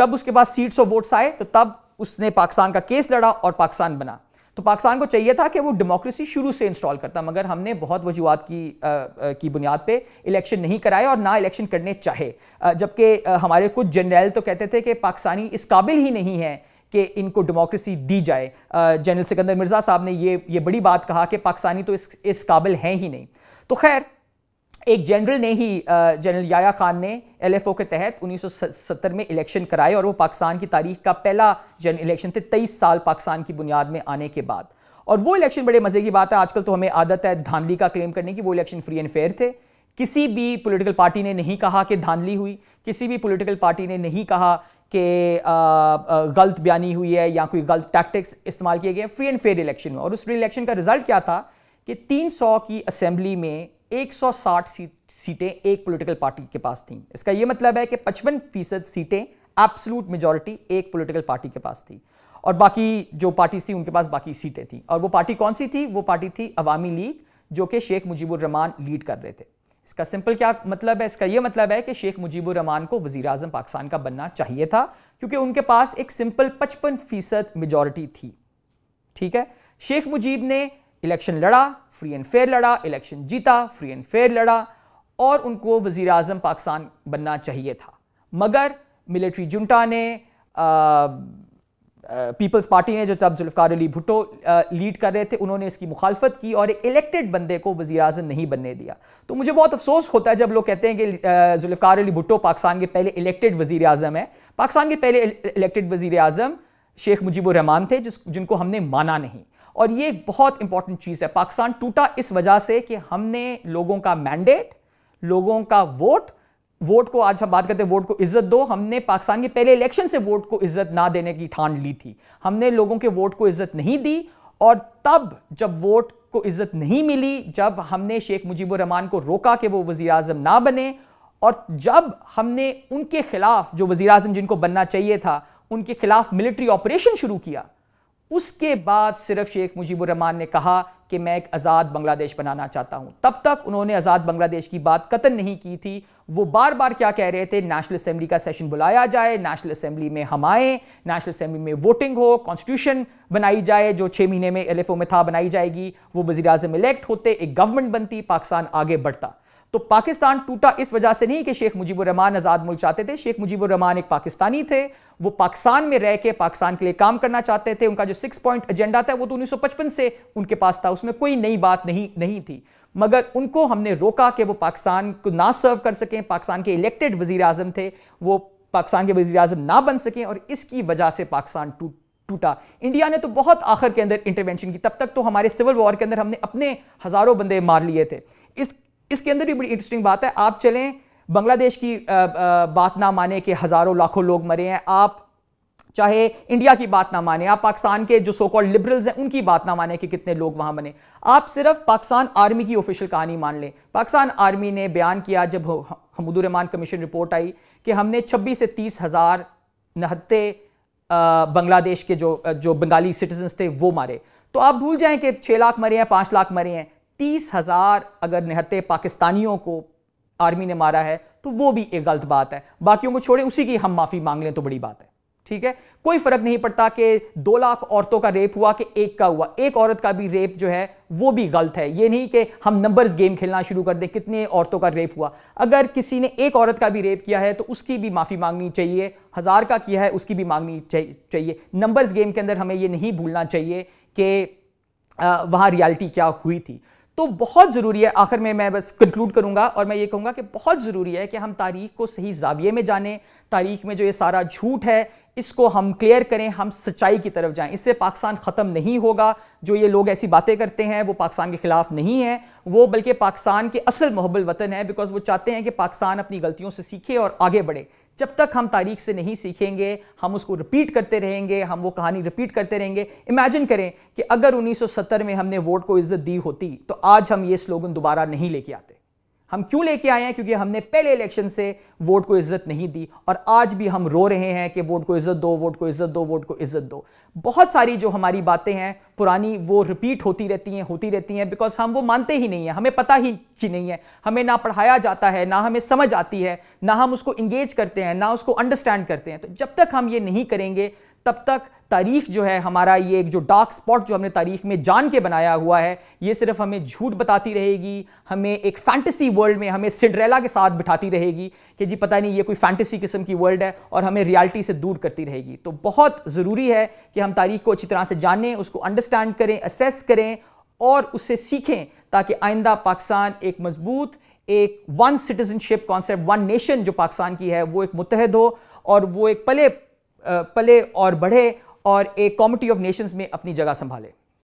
S1: जब उसके पास सीट्स और वोट्स आए तो तब उसने पाकिस्तान का केस लड़ा और पाकिस्तान बना तो पाकिस्तान को चाहिए था कि वो डेमोक्रेसी शुरू से इंस्टॉल करता मगर हमने बहुत वजूहत की आ, की बुनियाद पे इलेक्शन नहीं कराए और ना इलेक्शन करने चाहे जबकि हमारे कुछ जनरल तो कहते थे कि पाकिस्तानी इस काबिल ही नहीं है कि इनको डेमोक्रेसी दी जाए जनरल सिकंदर मिर्ज़ा साहब ने ये ये बड़ी बात कहा कि पाकिस्तानी तो इस इस काबिल हैं ही नहीं तो खैर एक जनरल ने ही जनरल याया खान ने एलएफओ के तहत 1970 में इलेक्शन कराए और वो पाकिस्तान की तारीख का पहला जन इलेक्शन थे तेईस साल पाकिस्तान की बुनियाद में आने के बाद और वो इलेक्शन बड़े मज़े की बात है आजकल तो हमें आदत है धांधली का क्लेम करने की वो इलेक्शन फ्री एंड फेयर थे किसी भी पोलिटिकल पार्टी ने नहीं कहा कि धांधली हुई किसी भी पोलिटिकल पार्टी ने नहीं कहा कि गलत बयानी हुई है या कोई गलत टैक्टिक्स इस्तेमाल किए गए फ्री एंड फेयर इलेक्शन में और उस फ्री इलेक्शन का रिजल्ट क्या था कि 300 की असेंबली में 160 सीटें एक पॉलिटिकल पार्टी के पास थी इसका यह मतलब है कि पचपन फीसद सीटें एब्सलूट मेजोरिटी एक पॉलिटिकल पार्टी के पास थी और बाकी जो पार्टीज थी उनके पास बाकी सीटें थी और वो पार्टी कौन सी थी वो पार्टी थी अवामी लीग जो कि शेख मुजीबुर रहमान लीड कर रहे थे इसका सिंपल क्या मतलब है इसका यह मतलब है कि शेख मुजीबुर रहमान को वजीर अजम पाकिस्तान का बनना चाहिए था क्योंकि उनके पास एक सिंपल पचपन फीसद मेजोरिटी थी ठीक है शेख मुजीब ने इलेक्शन लड़ा फ्री एंड फेयर लड़ा इलेक्शन जीता फ्री एंड फेयर लड़ा और उनको वज़ी अजम पाकिस्तान बनना चाहिए था मगर मिलिट्री जुंटा ने पीपल्स पार्टी ने जो तब जुल्फ़ार अली भुट्टो लीड कर रहे थे उन्होंने इसकी मुखालफत की और एक इलेक्टेड बंदे को वजी अजम नहीं बनने दिया तो मुझे बहुत अफसोस होता है जब लोग कहते हैं कि जुल्फ़ार अली भुट्टो पाकिस्तान के पहले इलेक्टेड वजी अजम है पाकिस्तान के पहले इलेक्टेड वजी अजम शेख मुजीबरहमान थे जिस जिनको हमने माना नहीं और ये एक बहुत इंपॉर्टेंट चीज़ है पाकिस्तान टूटा इस वजह से कि हमने लोगों का मैंडेट लोगों का वोट वोट को आज हम बात करते हैं वोट को इज्जत दो हमने पाकिस्तान के पहले इलेक्शन से वोट को इज्जत ना देने की ठान ली थी हमने लोगों के वोट को इज्जत नहीं दी और तब जब वोट को इज्जत नहीं मिली जब हमने शेख मुजीबुर रहमान को रोका कि वो वजी अजम ना बने और जब हमने उनके खिलाफ जो वजी अजम जिनको बनना चाहिए था उनके खिलाफ मिलिट्री ऑपरेशन शुरू किया उसके बाद सिर्फ शेख मुजीबुररहमान ने कहा कि मैं एक आज़ाद बांग्लादेश बनाना चाहता हूँ तब तक उन्होंने आज़ाद बांग्लादेश की बात कतन नहीं की थी वो बार बार क्या कह रहे थे नेशनल असम्बली का सेशन बुलाया जाए नेशनल असम्बली में हम आएँ नेशनल असम्बली में वोटिंग हो कॉन्स्टिट्यूशन बनाई जाए जो छः महीने में एल में था बनाई जाएगी वो वजी अजम इलेक्ट होते एक गवर्नमेंट बनती पाकिस्तान आगे बढ़ता तो पाकिस्तान टूटा इस वजह से नहीं कि शेख रहमान आज़ाद मुल्क चाहते थे शेख रहमान एक पाकिस्तानी थे वो पाकिस्तान में रह के पाकिस्तान के लिए काम करना चाहते थे उनका जो सिक्स पॉइंट एजेंडा था वो तो 1955 से उनके पास था उसमें कोई नई बात नहीं नहीं थी मगर उनको हमने रोका कि वो पाकिस्तान को ना सर्व कर सकें पाकिस्तान के इलेक्टेड वज़ी अजम थे वो पाकिस्तान के वज़ी अजम ना बन सकें और इसकी वजह से पाकिस्तान टूट टूटा इंडिया ने तो बहुत आखिर के अंदर इंटरवेंशन की तब तक तो हमारे सिविल वॉर के अंदर हमने अपने हज़ारों बंदे मार लिए थे इस इसके अंदर भी बड़ी इंटरेस्टिंग बात है आप चलें बांग्लादेश की बात ना माने कि हज़ारों लाखों लोग मरे हैं आप चाहे इंडिया की बात ना माने आप पाकिस्तान के जो सो कॉल्ड लिबरल्स हैं उनकी बात ना माने कि कितने लोग वहां बने आप सिर्फ पाकिस्तान आर्मी की ऑफिशियल कहानी मान लें पाकिस्तान आर्मी ने बयान किया जब हमदुररहमान कमीशन रिपोर्ट आई कि हमने छब्बीस से तीस हज़ार नहत्ते बांग्लादेश के जो जो बंगाली सिटीजन थे वो मारे तो आप भूल जाएं कि छह लाख मरे हैं पांच लाख मरे हैं तीस हज़ार अगर निहत्ते पाकिस्तानियों को आर्मी ने मारा है तो वो भी एक गलत बात है बाकियों को छोड़े उसी की हम माफ़ी मांग लें तो बड़ी बात है ठीक है कोई फर्क नहीं पड़ता कि दो लाख औरतों का रेप हुआ कि एक का हुआ एक औरत का भी रेप जो है वो भी गलत है ये नहीं कि हम नंबर्स गेम खेलना शुरू कर दें कितने औरतों का रेप हुआ अगर किसी ने एक औरत का भी रेप किया है तो उसकी भी माफ़ी मांगनी चाहिए हज़ार का किया है उसकी भी मांगनी चाहिए नंबर्स गेम के अंदर हमें ये नहीं भूलना चाहिए कि वहाँ रियालिटी क्या हुई थी तो बहुत ज़रूरी है आखिर में मैं बस कंक्लूड करूंगा और मैं ये कहूंगा कि बहुत ज़रूरी है कि हम तारीख को सही जाविये में जानें तारीख में जो ये सारा झूठ है इसको हम क्लियर करें हम सच्चाई की तरफ जाएं इससे पाकिस्तान ख़त्म नहीं होगा जो ये लोग ऐसी बातें करते हैं वो पाकिस्तान के ख़िलाफ़ नहीं है वो बल्कि पाकिस्तान के असल मोहब्बल वतन है बिकॉज वो चाहते हैं कि पाकिस्तान अपनी गलतियों से सीखे और आगे बढ़े जब तक हम तारीख से नहीं सीखेंगे हम उसको रिपीट करते रहेंगे हम वो कहानी रिपीट करते रहेंगे इमेजिन करें कि अगर 1970 में हमने वोट को इज्जत दी होती तो आज हम ये स्लोगन दोबारा नहीं लेके आते हम क्यों लेके आए हैं क्योंकि हमने पहले इलेक्शन से वोट को इज्जत नहीं दी और आज भी हम रो रहे हैं कि वोट को इज्जत दो वोट को इज्जत दो वोट को इज्जत दो बहुत सारी जो हमारी बातें हैं पुरानी वो रिपीट होती रहती हैं होती रहती हैं बिकॉज हम वो मानते ही नहीं है हमें पता ही कि नहीं है हमें ना पढ़ाया जाता है ना हमें समझ आती है ना हम उसको इंगेज करते हैं ना उसको अंडरस्टैंड करते हैं तो जब तक हम ये नहीं करेंगे तब तक तारीख जो है हमारा ये एक जो डार्क स्पॉट जो हमने तारीख में जान के बनाया हुआ है ये सिर्फ हमें झूठ बताती रहेगी हमें एक फैंटेसी वर्ल्ड में हमें सिंड्रेला के साथ बिठाती रहेगी कि जी पता नहीं ये कोई फैंटेसी किस्म की वर्ल्ड है और हमें रियलिटी से दूर करती रहेगी तो बहुत ज़रूरी है कि हम तारीख को अच्छी तरह से जानें उसको अंडरस्टैंड करें असेस करें और उससे सीखें ताकि आइंदा पाकिस्तान एक मजबूत एक one citizenship concept one nation जो पाकिस्तान की है वो एक मुतहद हो और वो एक पले पले और बढ़े और एक कॉमिटी ऑफ नेशंस में अपनी जगह संभाले